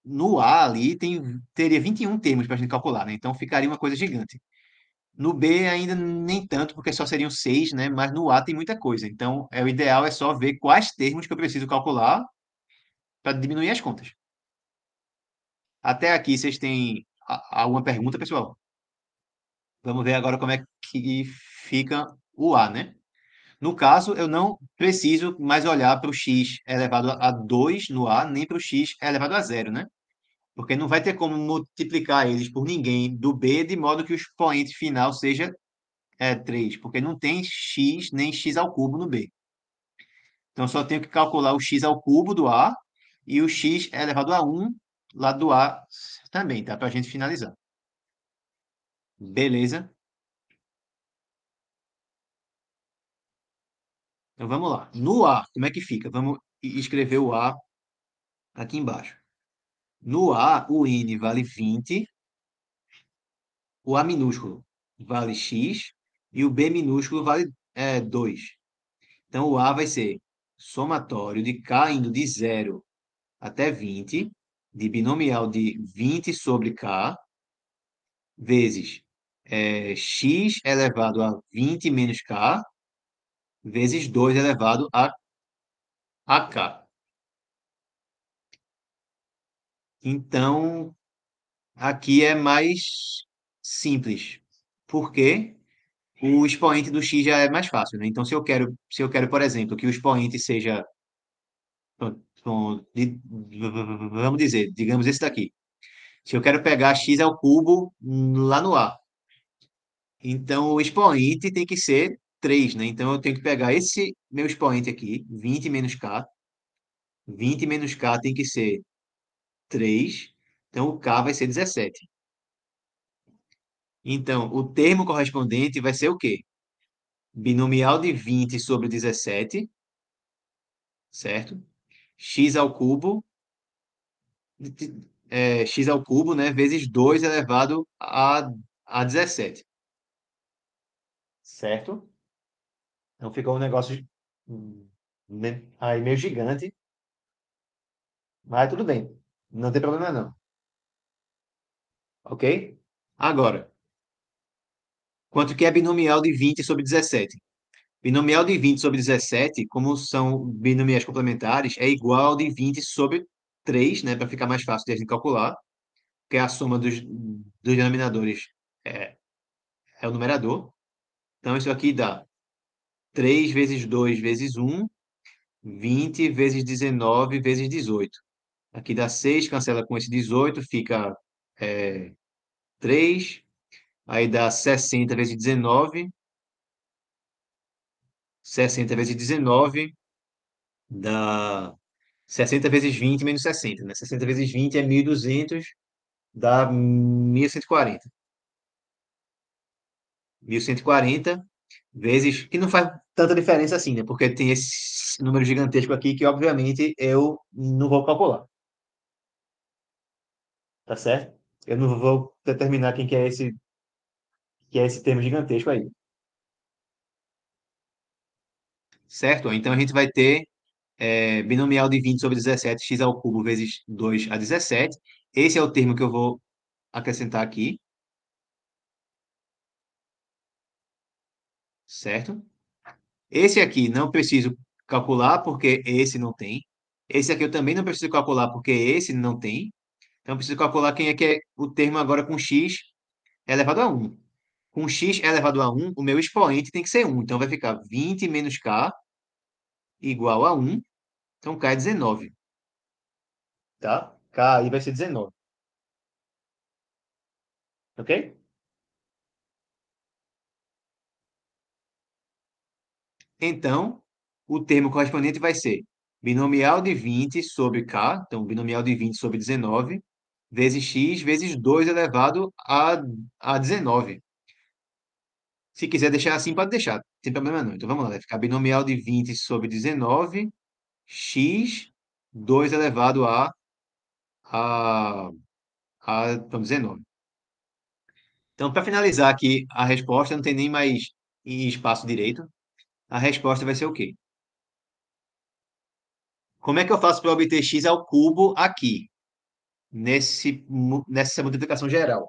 no A ali tem, teria 21 termos para a gente calcular, né? Então, ficaria uma coisa gigante. No B ainda nem tanto, porque só seriam seis, né? Mas no A tem muita coisa. Então, é, o ideal é só ver quais termos que eu preciso calcular para diminuir as contas. Até aqui, vocês têm alguma pergunta, pessoal? Vamos ver agora como é que fica o A, né? No caso, eu não preciso mais olhar para o x elevado a 2 no A, nem para o x elevado a 0, né? porque não vai ter como multiplicar eles por ninguém do B, de modo que o expoente final seja é, 3, porque não tem x nem x ao cubo no B. Então, só tenho que calcular o x ao cubo do A e o x elevado a 1 lá do A também, tá? Para a gente finalizar. Beleza? Então, vamos lá. No A, como é que fica? Vamos escrever o A aqui embaixo. No A, o N vale 20, o A minúsculo vale X e o B minúsculo vale é, 2. Então, o A vai ser somatório de K indo de 0 até 20, de binomial de 20 sobre K, vezes é, x elevado a 20 menos k, vezes 2 elevado a, a k. Então, aqui é mais simples, porque o expoente do x já é mais fácil, né? Então, se eu quero, se eu quero, por exemplo, que o expoente seja vamos dizer, digamos esse daqui. Se eu quero pegar x ao cubo lá no A, então o expoente tem que ser 3, né? Então eu tenho que pegar esse meu expoente aqui, 20 menos k. 20 menos k tem que ser 3, então o K vai ser 17. Então, o termo correspondente vai ser o quê? Binomial de 20 sobre 17, certo? x ao cubo, é, x ao cubo, né, vezes 2 elevado a, a 17. Certo? Então ficou um negócio hum, aí meio gigante. Mas tudo bem. Não tem problema, não. Ok? Agora, quanto que é binomial de 20 sobre 17? Binomial de 20 sobre 17, como são binomiais complementares, é igual ao de 20 sobre 3, né, para ficar mais fácil de a gente calcular, que a soma dos, dos denominadores é, é o numerador. Então, isso aqui dá 3 vezes 2 vezes 1, 20 vezes 19 vezes 18. Aqui dá 6, cancela com esse 18, fica é, 3. Aí dá 60 vezes 19. 60 vezes 19 dá 60 vezes 20 menos 60, né? 60 vezes 20 é 1.200, dá 1.140. 1.140 vezes, que não faz tanta diferença assim, né? Porque tem esse número gigantesco aqui que, obviamente, eu não vou calcular tá certo? Eu não vou determinar quem que é esse que é esse termo gigantesco aí. Certo? Então a gente vai ter é, binomial de 20 sobre 17, x ao cubo vezes 2 a 17. Esse é o termo que eu vou acrescentar aqui. Certo? Esse aqui não preciso calcular, porque esse não tem. Esse aqui eu também não preciso calcular, porque esse não tem. Então, eu preciso calcular quem é que é o termo agora com x elevado a 1. Com x elevado a 1, o meu expoente tem que ser 1. Então, vai ficar 20 menos k igual a 1. Então, k é 19. Tá? K aí vai ser 19. Ok? Então, o termo correspondente vai ser binomial de 20 sobre k, então binomial de 20 sobre 19, vezes x, vezes 2 elevado a, a 19. Se quiser deixar assim, pode deixar, sem problema não. Então, vamos lá, vai ficar binomial de 20 sobre 19, x, 2 elevado a, a, a 19. Então, então para finalizar aqui a resposta, não tem nem mais espaço direito. A resposta vai ser o quê? Como é que eu faço para obter x ao cubo aqui? nesse, nessa modificação geral.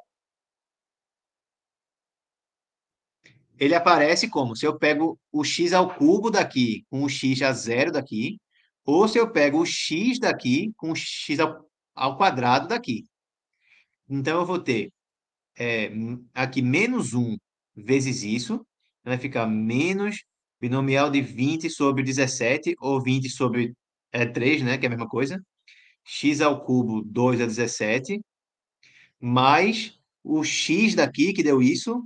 Ele aparece como se eu pego o x ao cubo daqui com o x a zero daqui, ou se eu pego o x daqui com o x ao, ao quadrado daqui. Então, eu vou ter é, aqui menos 1 vezes isso, então vai ficar menos binomial de 20 sobre 17, ou 20 sobre é, 3, né, que é a mesma coisa x ao cubo, 2 a 17, mais o x daqui, que deu isso,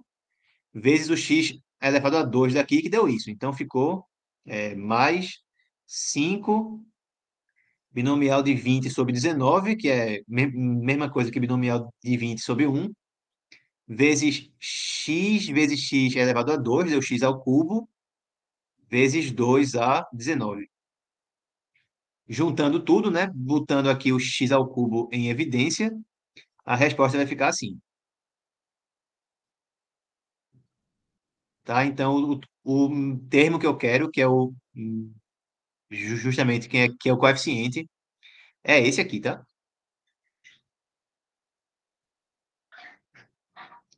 vezes o x elevado a 2 daqui, que deu isso. Então, ficou é, mais 5 binomial de 20 sobre 19, que é me mesma coisa que binomial de 20 sobre 1, vezes x vezes x elevado a 2, deu x ao cubo, vezes 2 a 19. Juntando tudo, né? Botando aqui o x ao cubo em evidência, a resposta vai ficar assim. Tá? Então, o, o termo que eu quero, que é o justamente quem é, que é o coeficiente, é esse aqui, tá?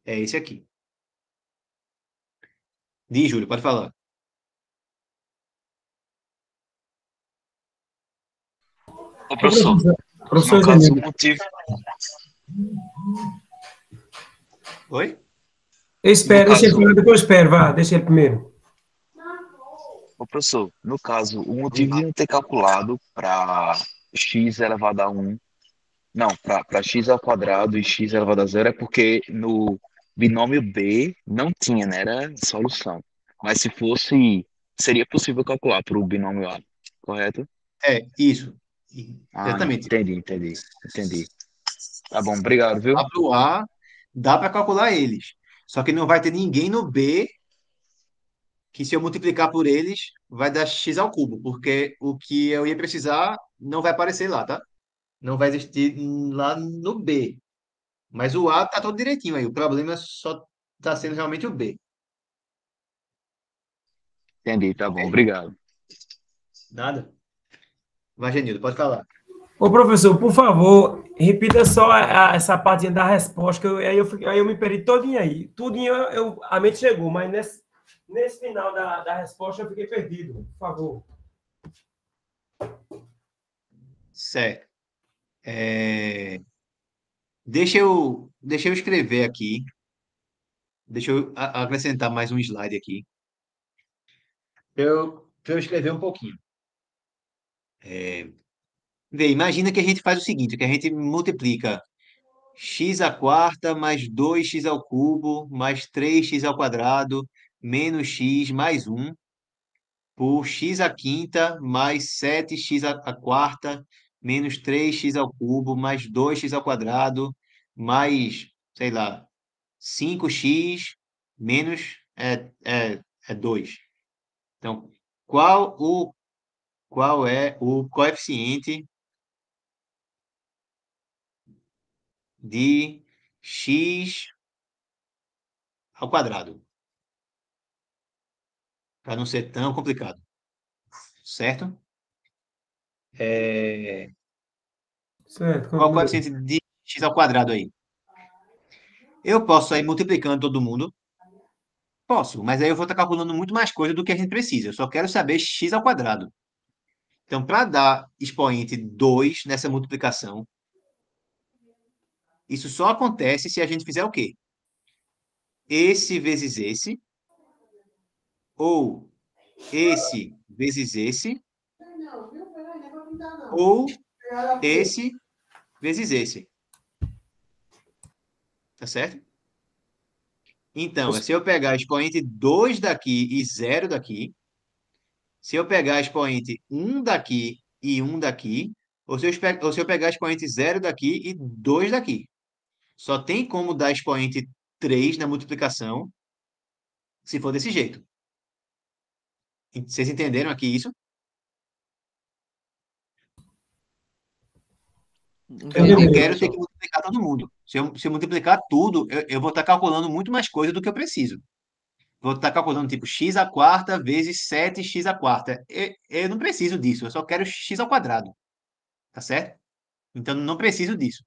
É esse aqui. Diz, Júlio, pode falar. Ô, professor, professor no caso, o motivo... Oi? Eu espero, deixa caso... ele primeiro, depois espero, vá, deixa ele primeiro. Ô, professor, no caso, o motivo de não ter calculado para x elevado a 1, não, para x ao quadrado e x elevado a zero é porque no binômio B não tinha, né? Era solução. Mas se fosse, seria possível calcular para o binômio A, correto? É, isso. Ah, Exatamente. Entendi, entendi, entendi. Tá bom, obrigado, viu? A, dá para calcular eles. Só que não vai ter ninguém no B que se eu multiplicar por eles, vai dar x ao cubo, porque o que eu ia precisar não vai aparecer lá, tá? Não vai existir lá no B. Mas o A tá todo direitinho aí. O problema só tá sendo realmente o B. Entendi, tá bom. Obrigado. Nada. Vagenildo, pode falar. Ô, professor, por favor, repita só a, a, essa parte da resposta, que eu, aí, eu, aí eu me perdi todinho aí. Tudinho, eu, eu, a mente chegou, mas nesse, nesse final da, da resposta eu fiquei perdido. Por favor. Certo. É... Deixa, eu, deixa eu escrever aqui. Deixa eu acrescentar mais um slide aqui. Eu, eu escrever um pouquinho. É, vê, imagina que a gente faz o seguinte, que a gente multiplica x à quarta mais 2x ao cubo mais 3x ao quadrado menos x mais 1 por x à quinta mais 7x à quarta menos 3x ao cubo mais 2x ao quadrado mais, sei lá, 5x menos é, é, é 2. Então, qual o qual é o coeficiente de x ao quadrado. Para não ser tão complicado. Certo? É... Certo. Qual é o coeficiente de x ao quadrado aí? Eu posso aí multiplicando todo mundo? Posso, mas aí eu vou estar calculando muito mais coisa do que a gente precisa. Eu só quero saber x ao quadrado. Então, para dar expoente 2 nessa multiplicação, isso só acontece se a gente fizer o quê? Esse vezes esse, ou esse vezes esse, ou esse vezes esse. Tá certo? Então, se eu pegar expoente 2 daqui e 0 daqui, se eu pegar expoente 1 daqui e 1 daqui, ou se, eu, ou se eu pegar expoente 0 daqui e 2 daqui. Só tem como dar expoente 3 na multiplicação se for desse jeito. Vocês entenderam aqui isso? Eu não quero ter que multiplicar todo mundo. Se eu, se eu multiplicar tudo, eu, eu vou estar calculando muito mais coisa do que eu preciso vou estar calculando tipo x a quarta vezes 7x a quarta. Eu, não preciso disso, eu só quero x ao quadrado. Tá certo? Então, não preciso disso.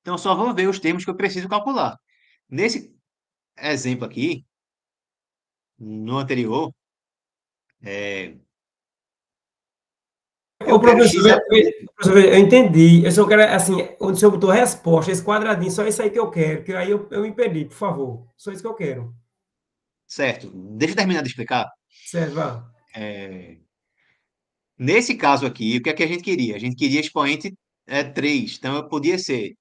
Então, só vou ver os termos que eu preciso calcular. Nesse exemplo aqui, no anterior, é... Eu, professor, x... eu, eu entendi. Eu só quero, assim, onde o senhor botou resposta, esse quadradinho, só isso aí que eu quero, que aí eu, eu me perdi, por favor. Só isso que eu quero. Certo. Deixa eu terminar de explicar. Certo, vá. É... Nesse caso aqui, o que é que a gente queria? A gente queria expoente é, 3. Então, podia ser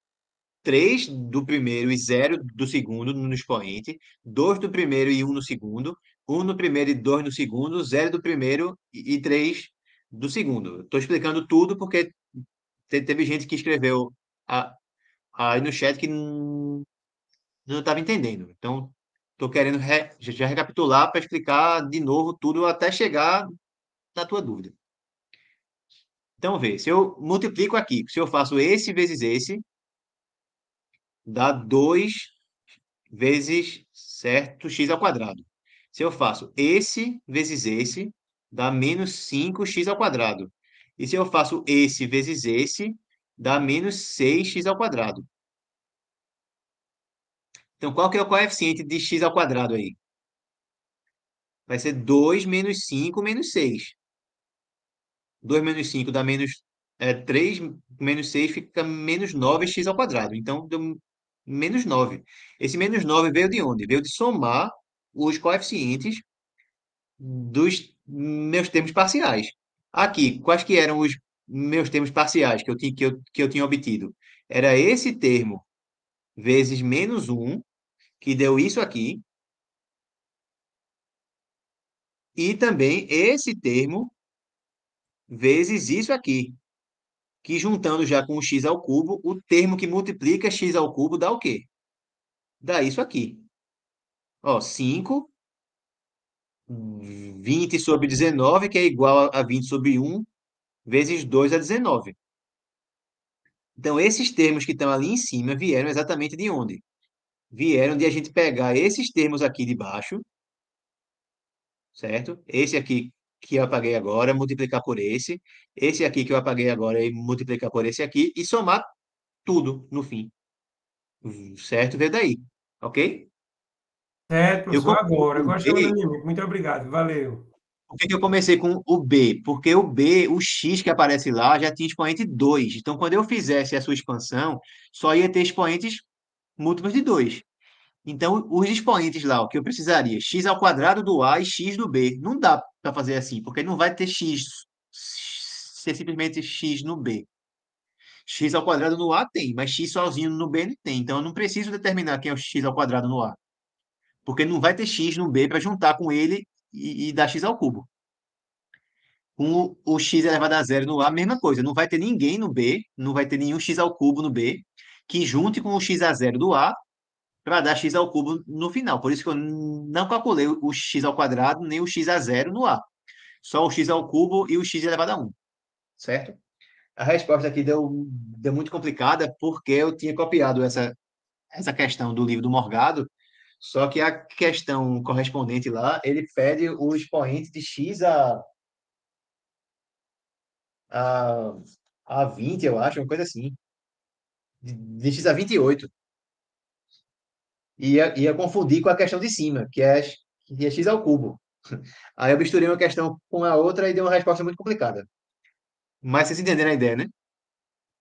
3 do primeiro e 0 do segundo no expoente, 2 do primeiro e 1 no segundo, 1 um no primeiro e 2 no segundo, 0 do primeiro e 3 do segundo. Estou explicando tudo porque teve gente que escreveu aí no chat que não estava entendendo. Então, Estou querendo re, já recapitular para explicar de novo tudo até chegar na tua dúvida. Então, vê, se eu multiplico aqui, se eu faço esse vezes esse, dá 2 vezes certo x ao quadrado. Se eu faço esse vezes esse, dá menos 5x ao quadrado. E se eu faço esse vezes esse, dá menos 6x ao quadrado. Então, qual que é o coeficiente de x ao quadrado aí? Vai ser 2 menos 5 menos 6. 2 menos 5 dá menos é, 3, menos 6 fica menos 9x ao quadrado. Então, deu menos 9. Esse menos 9 veio de onde? Veio de somar os coeficientes dos meus termos parciais. Aqui, quais que eram os meus termos parciais que eu, que eu, que eu tinha obtido? Era esse termo vezes menos 1 que deu isso aqui. E também esse termo vezes isso aqui, que juntando já com o x ao cubo, o termo que multiplica x ao cubo dá o quê? Dá isso aqui. Ó, 5, 20 sobre 19, que é igual a 20 sobre 1, vezes 2 a 19. Então, esses termos que estão ali em cima vieram exatamente de onde? vieram de a gente pegar esses termos aqui de baixo, certo? Esse aqui que eu apaguei agora, multiplicar por esse, esse aqui que eu apaguei agora e multiplicar por esse aqui, e somar tudo no fim. Certo? Vê daí, ok? Certo, professor, eu agora. Agora chegou Muito obrigado, valeu. Por que eu comecei com o B? Porque o B, o X que aparece lá, já tinha expoente 2. Então, quando eu fizesse a sua expansão, só ia ter expoentes múltiplas de 2. Então, os expoentes lá, o que eu precisaria? x ao quadrado do a e x do b. Não dá para fazer assim, porque não vai ter x ser simplesmente x no b. x ao quadrado no a tem, mas x sozinho no b não tem. Então, eu não preciso determinar quem é o x ao quadrado no a. Porque não vai ter x no b para juntar com ele e, e dar x ao cubo. Com o, o x elevado a zero no a, mesma coisa. Não vai ter ninguém no b, não vai ter nenhum x ao cubo no b, que junte com o x a zero do a para dar x ao cubo no final. Por isso que eu não calculei o x ao quadrado nem o x a zero no a. Só o x ao cubo e o x elevado a 1. Certo? A resposta aqui deu, deu muito complicada porque eu tinha copiado essa, essa questão do livro do Morgado, só que a questão correspondente lá, ele pede o expoente de x a a, a 20, eu acho, uma coisa assim de x a 28. Ia, ia confundir com a questão de cima, que é, que é x ao cubo. [laughs] Aí eu misturei uma questão com a outra e deu uma resposta muito complicada. Mas vocês entenderam a ideia, né?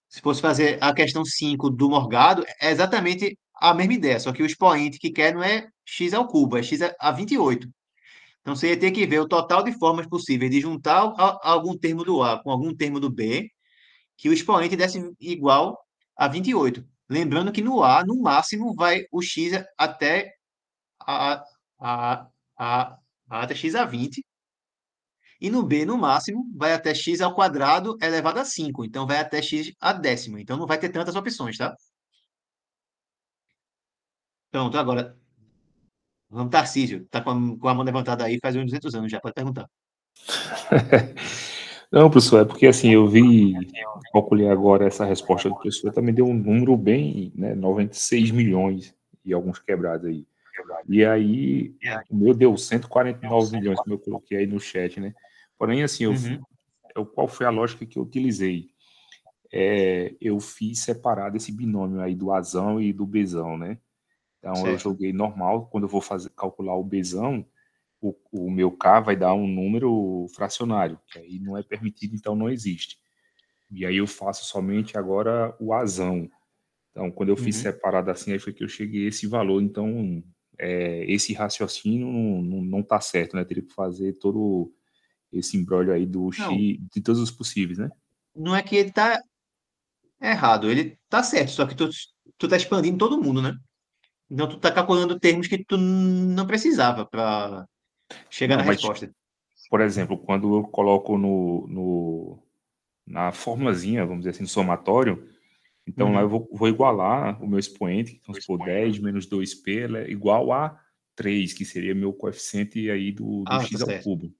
Se fosse fazer a questão 5 do Morgado, é exatamente a mesma ideia, só que o expoente que quer não é x ao cubo, é x a 28. Então você ia ter que ver o total de formas possíveis de juntar algum termo do A com algum termo do B, que o expoente desse igual a 28. Lembrando que no A, no máximo, vai o x até a, a, a, a até x a 20. E no B, no máximo, vai até x ao quadrado elevado a 5. Então, vai até x a décimo. Então, não vai ter tantas opções, tá? Pronto, agora. Vamos, Tarcísio. Tá com a, com a mão levantada aí faz uns 200 anos já. Pode perguntar. [laughs] Não, professor, é porque assim, eu vi, calculei agora essa resposta do professor, também deu um número bem, né, 96 milhões e alguns quebrados aí. E aí, o meu deu 149 milhões, como eu coloquei aí no chat, né? Porém, assim, eu, uhum. É qual foi a lógica que eu utilizei? É, eu fiz separado esse binômio aí do azão e do bezão, né? Então, certo. eu joguei normal, quando eu vou fazer, calcular o bezão, o, o meu K vai dar um número fracionário, que aí não é permitido, então não existe. E aí eu faço somente agora o azão. Então, quando eu fiz uhum. separado assim, aí foi que eu cheguei a esse valor. Então, é, esse raciocínio não, está tá certo, né? Teria que fazer todo esse embrólio aí do não. X, de todos os possíveis, né? Não é que ele tá errado, ele tá certo, só que tu, tu tá expandindo todo mundo, né? Então, tu tá calculando termos que tu não precisava para Chega Não, na resposta. Por exemplo, quando eu coloco no, no na formulazinha, vamos dizer assim, no somatório, então uhum. lá eu vou, vou, igualar o meu expoente, então se for 10 menos 2p, é igual a 3, que seria meu coeficiente aí do, do ah, tá x tá ao certo. cubo.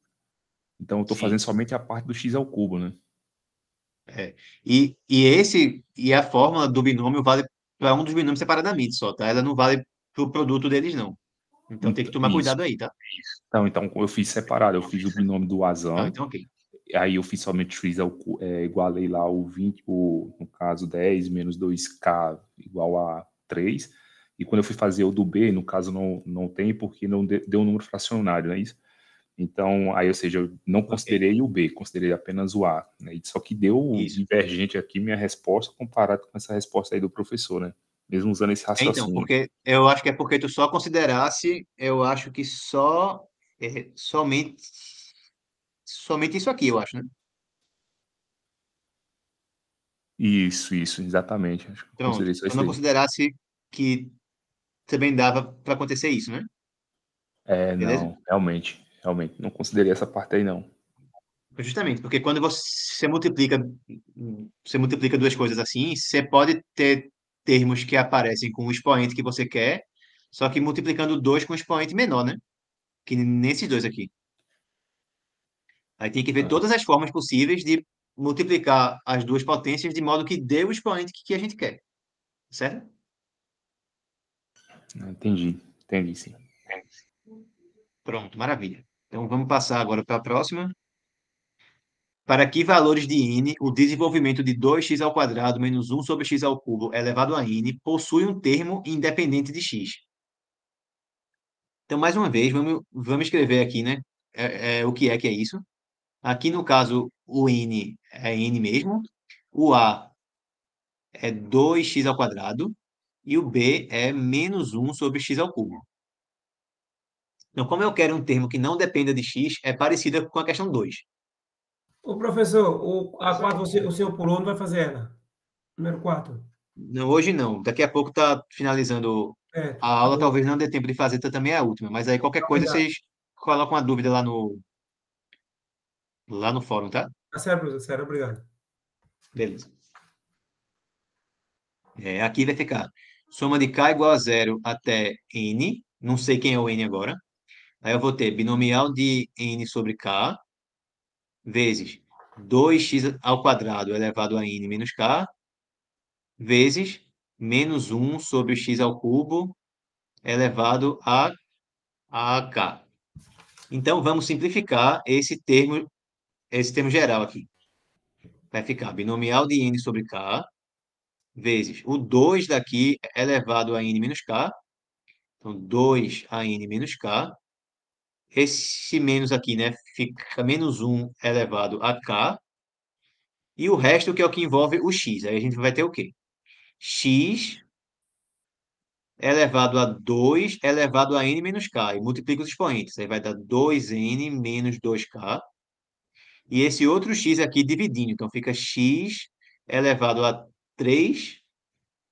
Então eu estou fazendo somente a parte do x ao cubo, né? É. E, e esse e a fórmula do binômio vale para um dos binômios separadamente só, tá? Ela não vale para o produto deles, não. Então tem que então, tomar isso. cuidado aí, tá? Então, então eu fiz separado, eu fiz o binômio do Azan. Ah, então ok. Aí eu fiz somente fiz é, igualei lá o 20, o, no caso 10 menos 2K igual a 3. E quando eu fui fazer o do B, no caso não, não tem, porque não deu um número fracionário, não é isso? Então, aí, ou seja, eu não considerei okay. o B, considerei apenas o A. Né? Só que deu isso. divergente aqui minha resposta comparado com essa resposta aí do professor, né? mesmo usando esse é, então, raciocínio. Então, porque eu acho que é porque tu só considerasse, eu acho que só é, somente somente isso aqui, eu acho, né? Isso, isso, exatamente. Acho que então, eu, não considerasse que também dava para acontecer isso, né? É, Beleza? não, realmente, realmente, não considerei essa parte aí não. Justamente, porque quando você multiplica, você multiplica duas coisas assim, você pode ter termos que aparecem com o expoente que você quer, só que multiplicando dois com um expoente menor, né? Que nesses dois aqui. Aí tem que ver ah. todas as formas possíveis de multiplicar as duas potências de modo que dê o expoente que a gente quer. Certo? Ah, entendi. Entendi, sim. Pronto, maravilha. Então vamos passar agora para a próxima. Para que valores de n, o desenvolvimento de 2x ao quadrado menos 1 sobre x ao cubo elevado a n possui um termo independente de x. Então, mais uma vez, vamos, vamos escrever aqui, né? É, é, o que é que é isso. Aqui, no caso, o n é n mesmo, o a é 2x ao quadrado e o b é menos 1 sobre x ao cubo. Então, como eu quero um termo que não dependa de x, é parecida com a questão 2. O professor, o, a 4 você, o seu por vai fazer ela? Número 4. Não, hoje não. Daqui a pouco está finalizando é, a tá aula, talvez não dê tempo de fazer, então também é a última. Mas aí qualquer coisa vocês colocam uma dúvida lá no lá no fórum, tá? Tá certo, professor. Sério, obrigado. Beleza. É, aqui vai ficar soma de k igual a zero até n, não sei quem é o n agora. Aí eu vou ter binomial de n sobre k vezes 2x ao quadrado elevado a n menos k, vezes menos 1 sobre o x ao cubo elevado a, a k. Então, vamos simplificar esse termo, esse termo geral aqui. Vai ficar binomial de n sobre k, vezes o 2 daqui elevado a n menos k, então 2 a n menos k, esse menos aqui, né, fica menos 1 elevado a k, e o resto que é o que envolve o x. Aí a gente vai ter o quê? x elevado a 2 elevado a n menos k. E multiplica os expoentes. Aí vai dar 2n menos 2k. E esse outro x aqui dividindo. Então, fica x elevado a 3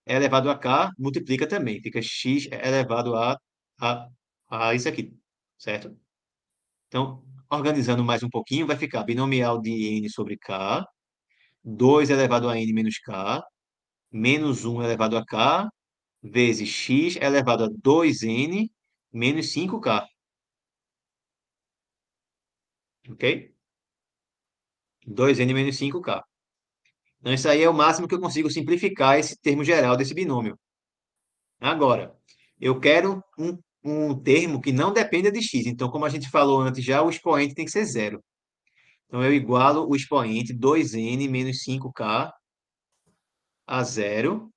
elevado a k, multiplica também. Fica x elevado a, a, a isso aqui, certo? Então, organizando mais um pouquinho, vai ficar binomial de n sobre k, 2 elevado a n menos k, menos 1 elevado a k, vezes x elevado a 2n menos 5k. Ok? 2n menos 5k. Então, isso aí é o máximo que eu consigo simplificar esse termo geral desse binômio. Agora, eu quero um um termo que não dependa de x. Então, como a gente falou antes já, o expoente tem que ser zero. Então, eu igualo o expoente 2n menos 5k a zero.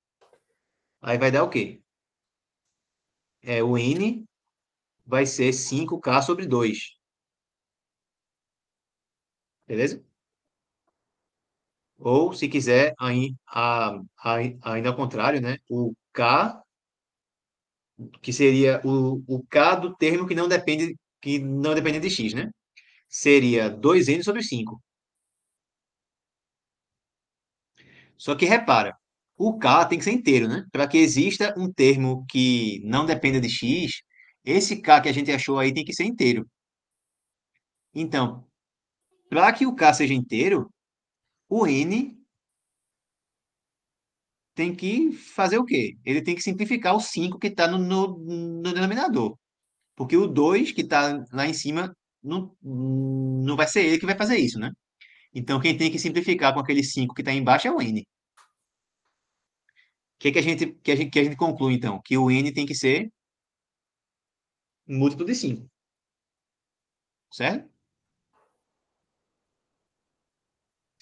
Aí vai dar o quê? É, o n vai ser 5k sobre 2. Beleza? Ou, se quiser, ainda ao contrário, né? o k que seria o, o K do termo que não depende, que não depende de X, né? Seria 2N sobre 5. Só que repara, o K tem que ser inteiro, né? Para que exista um termo que não dependa de X, esse K que a gente achou aí tem que ser inteiro. Então, para que o K seja inteiro, o N tem que fazer o quê? Ele tem que simplificar o 5 que está no, no, no, denominador. Porque o 2 que está lá em cima não, não vai ser ele que vai fazer isso, né? Então, quem tem que simplificar com aquele 5 que está embaixo é o n. O que, que, a gente, que, a gente, que a gente conclui, então? Que o n tem que ser múltiplo de 5. Certo?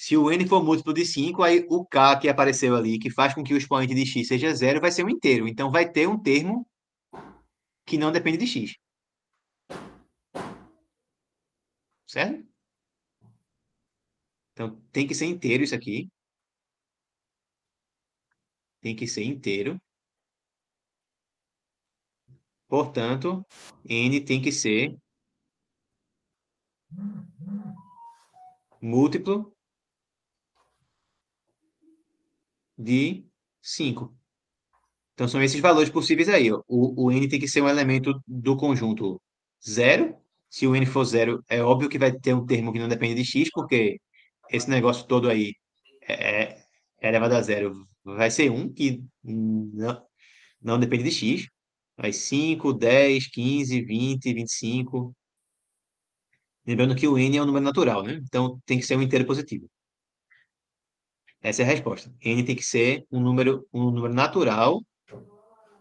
Se o n for múltiplo de 5, aí o k que apareceu ali, que faz com que o expoente de x seja zero, vai ser um inteiro. Então, vai ter um termo que não depende de x. Certo? Então, tem que ser inteiro isso aqui. Tem que ser inteiro. Portanto, n tem que ser múltiplo de 5. Então são esses valores possíveis aí. O, o n tem que ser um elemento do conjunto zero. Se o n for zero, é óbvio que vai ter um termo que não depende de x, porque esse negócio todo aí é, é, é elevado a zero vai ser 1, um, que não, não depende de x. Vai 5, 10, 15, 20, 25. Lembrando que o n é um número natural, né? Então tem que ser um inteiro positivo. Essa é a resposta. N tem que ser um número, um número natural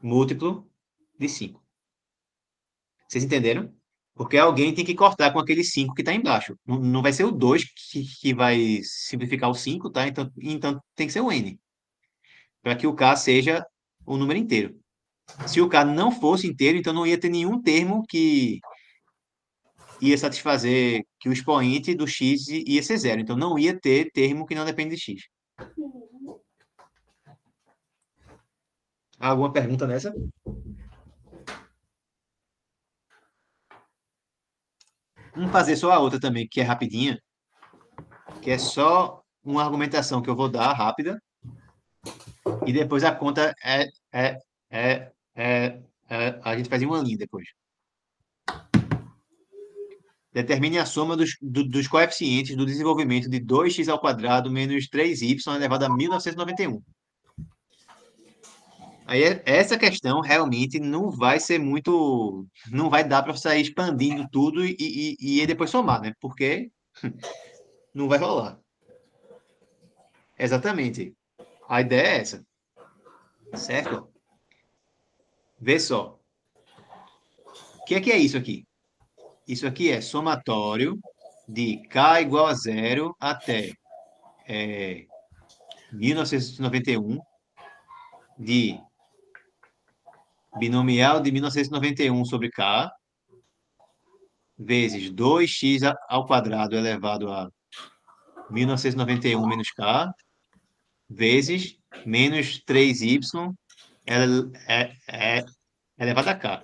múltiplo de 5. Vocês entenderam? Porque alguém tem que cortar com aquele 5 que está embaixo. Não vai ser o 2 que, que vai simplificar o 5, tá? Então, então tem que ser o N. Para que o K seja um número inteiro. Se o K não fosse inteiro, então não ia ter nenhum termo que ia satisfazer que o expoente do x ia ser zero. Então não ia ter termo que não depende de x. Alguma pergunta nessa? Vamos fazer só a outra também, que é rapidinha. Que é só uma argumentação que eu vou dar rápida. E depois a conta é, é, é, é, é a gente faz em uma linha depois determine a soma dos, do, dos coeficientes do desenvolvimento de 2x ao quadrado menos 3y elevado a 1991. Aí essa questão realmente não vai ser muito, não vai dar para sair expandindo tudo e, e, e depois somar, né? Porque [laughs] não vai rolar. Exatamente. A ideia é essa. Certo? Vê só. O que é que é isso aqui? Isso aqui é somatório de K igual a zero até é, 1991, de binomial de 1991 sobre K, vezes 2x ao quadrado elevado a 1991 menos K, vezes menos 3y é, é elevado a K.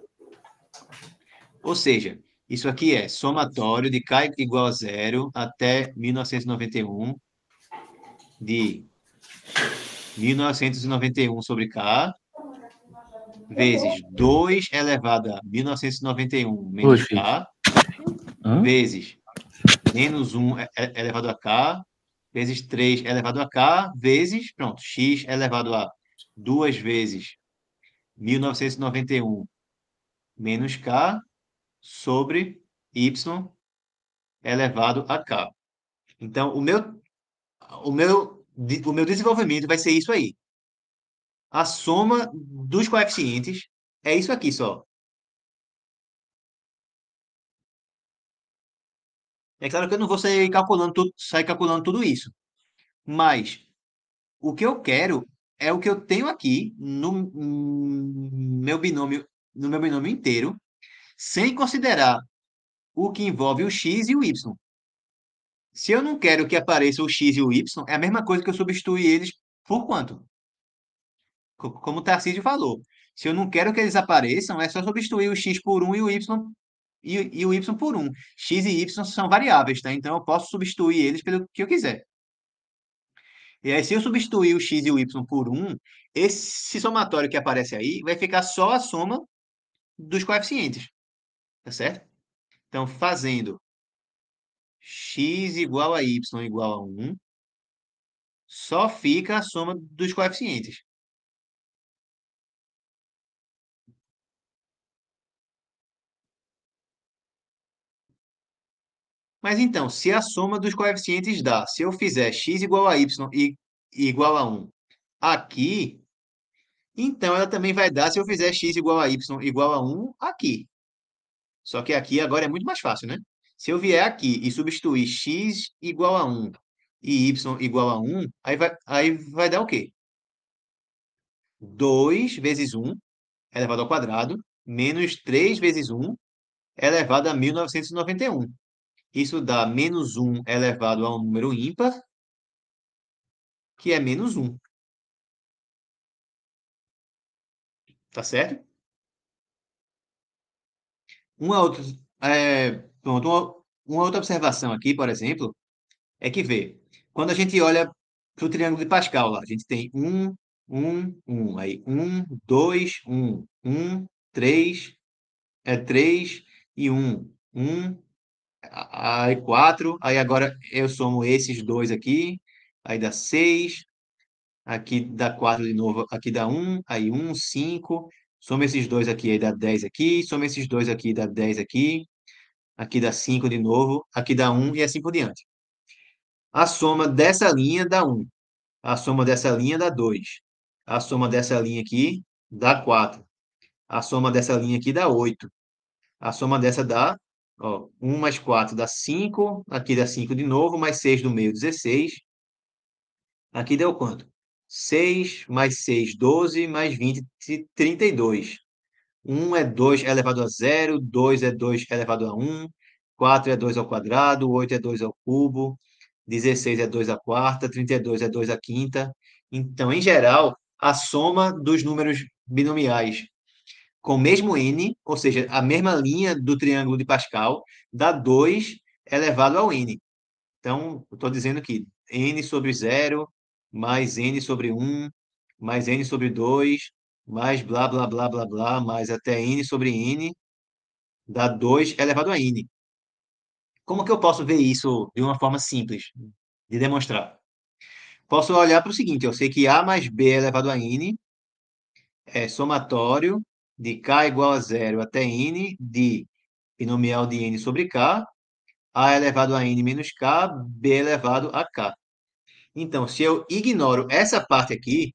Ou seja, isso aqui é somatório de K igual a zero até 1991, de 1991 sobre K, vezes 2 elevado a 1991 menos Oxe. K, Hã? vezes menos 1 elevado a K, vezes 3 elevado a K, vezes, pronto, X elevado a 2 vezes 1991 menos K, sobre y elevado a k. Então, o meu, o meu, o meu desenvolvimento vai ser isso aí. A soma dos coeficientes é isso aqui só. É claro que eu não vou sair calculando tudo, sair calculando tudo isso. Mas o que eu quero é o que eu tenho aqui no hum, meu binômio, no meu binômio inteiro, sem considerar o que envolve o X e o Y. Se eu não quero que apareça o X e o Y, é a mesma coisa que eu substituir eles por quanto? Como o Tarcísio falou. Se eu não quero que eles apareçam, é só substituir o X por 1 e o Y e, e o Y por 1. X e Y são variáveis, tá? Então eu posso substituir eles pelo que eu quiser. E aí, se eu substituir o x e o y por 1, esse somatório que aparece aí vai ficar só a soma dos coeficientes. Tá certo? Então, fazendo x igual a y igual a 1, só fica a soma dos coeficientes. Mas então, se a soma dos coeficientes dá, se eu fizer x igual a y e igual a 1 aqui, então ela também vai dar se eu fizer x igual a y igual a 1 aqui. Só que aqui agora é muito mais fácil, né? Se eu vier aqui e substituir x igual a 1 e y igual a 1, aí vai, aí vai dar o quê? 2 vezes 1 elevado ao quadrado menos 3 vezes 1 elevado a 1991. Isso dá menos 1 elevado a um número ímpar, que é menos 1. Tá certo? Uma outra, é, pronto, uma, uma outra observação aqui, por exemplo, é que vê, quando a gente olha para o triângulo de Pascal, lá, a gente tem 1, 1, 1, aí 1, 2, 1, 1, 3, é 3 e 1, 1, aí 4, aí agora eu somo esses dois aqui, aí dá 6, aqui dá 4 de novo, aqui dá 1, aí 1, 5, Soma esses dois aqui, aí dá 10 aqui. Soma esses dois aqui, dá 10 aqui. Aqui dá 5 de novo. Aqui dá 1 e assim por diante. A soma dessa linha dá 1. A soma dessa linha dá 2. A soma dessa linha aqui dá 4. A soma dessa linha aqui dá 8. A soma dessa dá ó, 1 mais 4 dá 5. Aqui dá 5 de novo, mais 6 do meio, 16. Aqui deu quanto? 6 mais 6, 12, mais 20, 32. 1 é 2 elevado a 0, 2 é 2 elevado a 1, 4 é 2 ao quadrado, 8 é 2 ao cubo, 16 é 2 à quarta, 32 é 2 à quinta. Então, em geral, a soma dos números binomiais com o mesmo n, ou seja, a mesma linha do triângulo de Pascal, dá 2 elevado ao n. Então, estou dizendo que n sobre 0, mais n sobre 1, mais n sobre 2, mais blá, blá, blá, blá, blá, mais até n sobre n, dá 2 elevado a n. Como que eu posso ver isso de uma forma simples de demonstrar? Posso olhar para o seguinte, eu sei que a mais b elevado a n é somatório de k igual a zero até n de binomial de n sobre k, a elevado a n menos k, b elevado a k. Então, se eu ignoro essa parte aqui,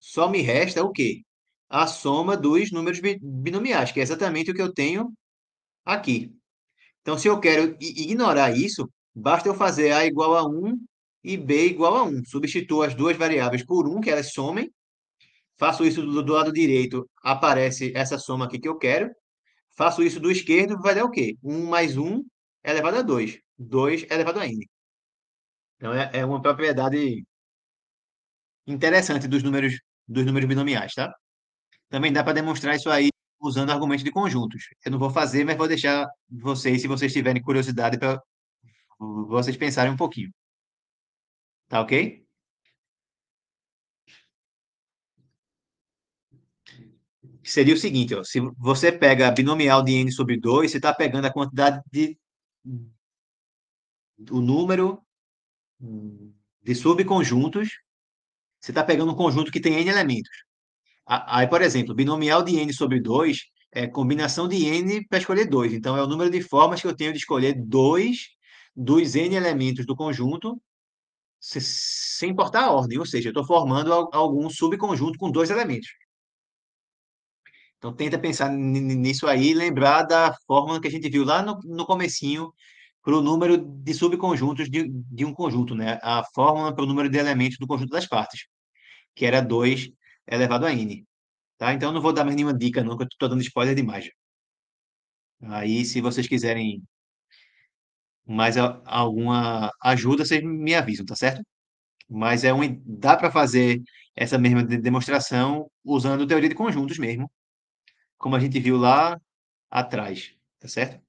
só me resta o quê? A soma dos números binomiais, que é exatamente o que eu tenho aqui. Então, se eu quero ignorar isso, basta eu fazer A igual a 1 e B igual a 1. Substituo as duas variáveis por 1, que elas somem. Faço isso do, do lado direito, aparece essa soma aqui que eu quero. Faço isso do esquerdo, vai dar o quê? 1 mais 1 elevado a 2. 2 elevado a n. Então, é, é uma propriedade interessante dos números, dos números binomiais, tá? Também dá para demonstrar isso aí usando argumentos de conjuntos. Eu não vou fazer, mas vou deixar vocês, se vocês tiverem curiosidade, para vocês pensarem um pouquinho. Tá ok? Seria o seguinte, ó, se você pega a binomial de n sobre 2, você está pegando a quantidade de o número de subconjuntos, você está pegando um conjunto que tem N elementos. Aí, por exemplo, binomial de N sobre 2 é combinação de N para escolher 2. Então, é o número de formas que eu tenho de escolher 2 dos N elementos do conjunto sem importar a ordem, ou seja, eu estou formando algum subconjunto com dois elementos. Então, tenta pensar nisso aí, lembrar da fórmula que a gente viu lá no, no comecinho para o número de subconjuntos de, de, um conjunto, né? a fórmula para o número de elementos do conjunto das partes, que era 2 elevado a n. Tá? Então, não vou dar mais nenhuma dica, não, que eu estou dando spoiler demais. Aí, se vocês quiserem mais alguma ajuda, vocês me avisam, tá certo? Mas é um, dá para fazer essa mesma demonstração usando teoria de conjuntos mesmo, como a gente viu lá atrás, tá certo?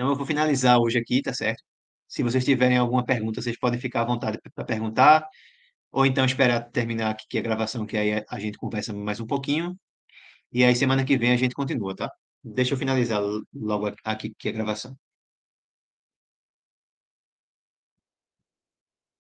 Então eu vou finalizar hoje aqui, tá certo? Se vocês tiverem alguma pergunta, vocês podem ficar à vontade para perguntar, ou então esperar terminar aqui a gravação, que aí a gente conversa mais um pouquinho. E aí semana que vem a gente continua, tá? Deixa eu finalizar logo aqui é a gravação.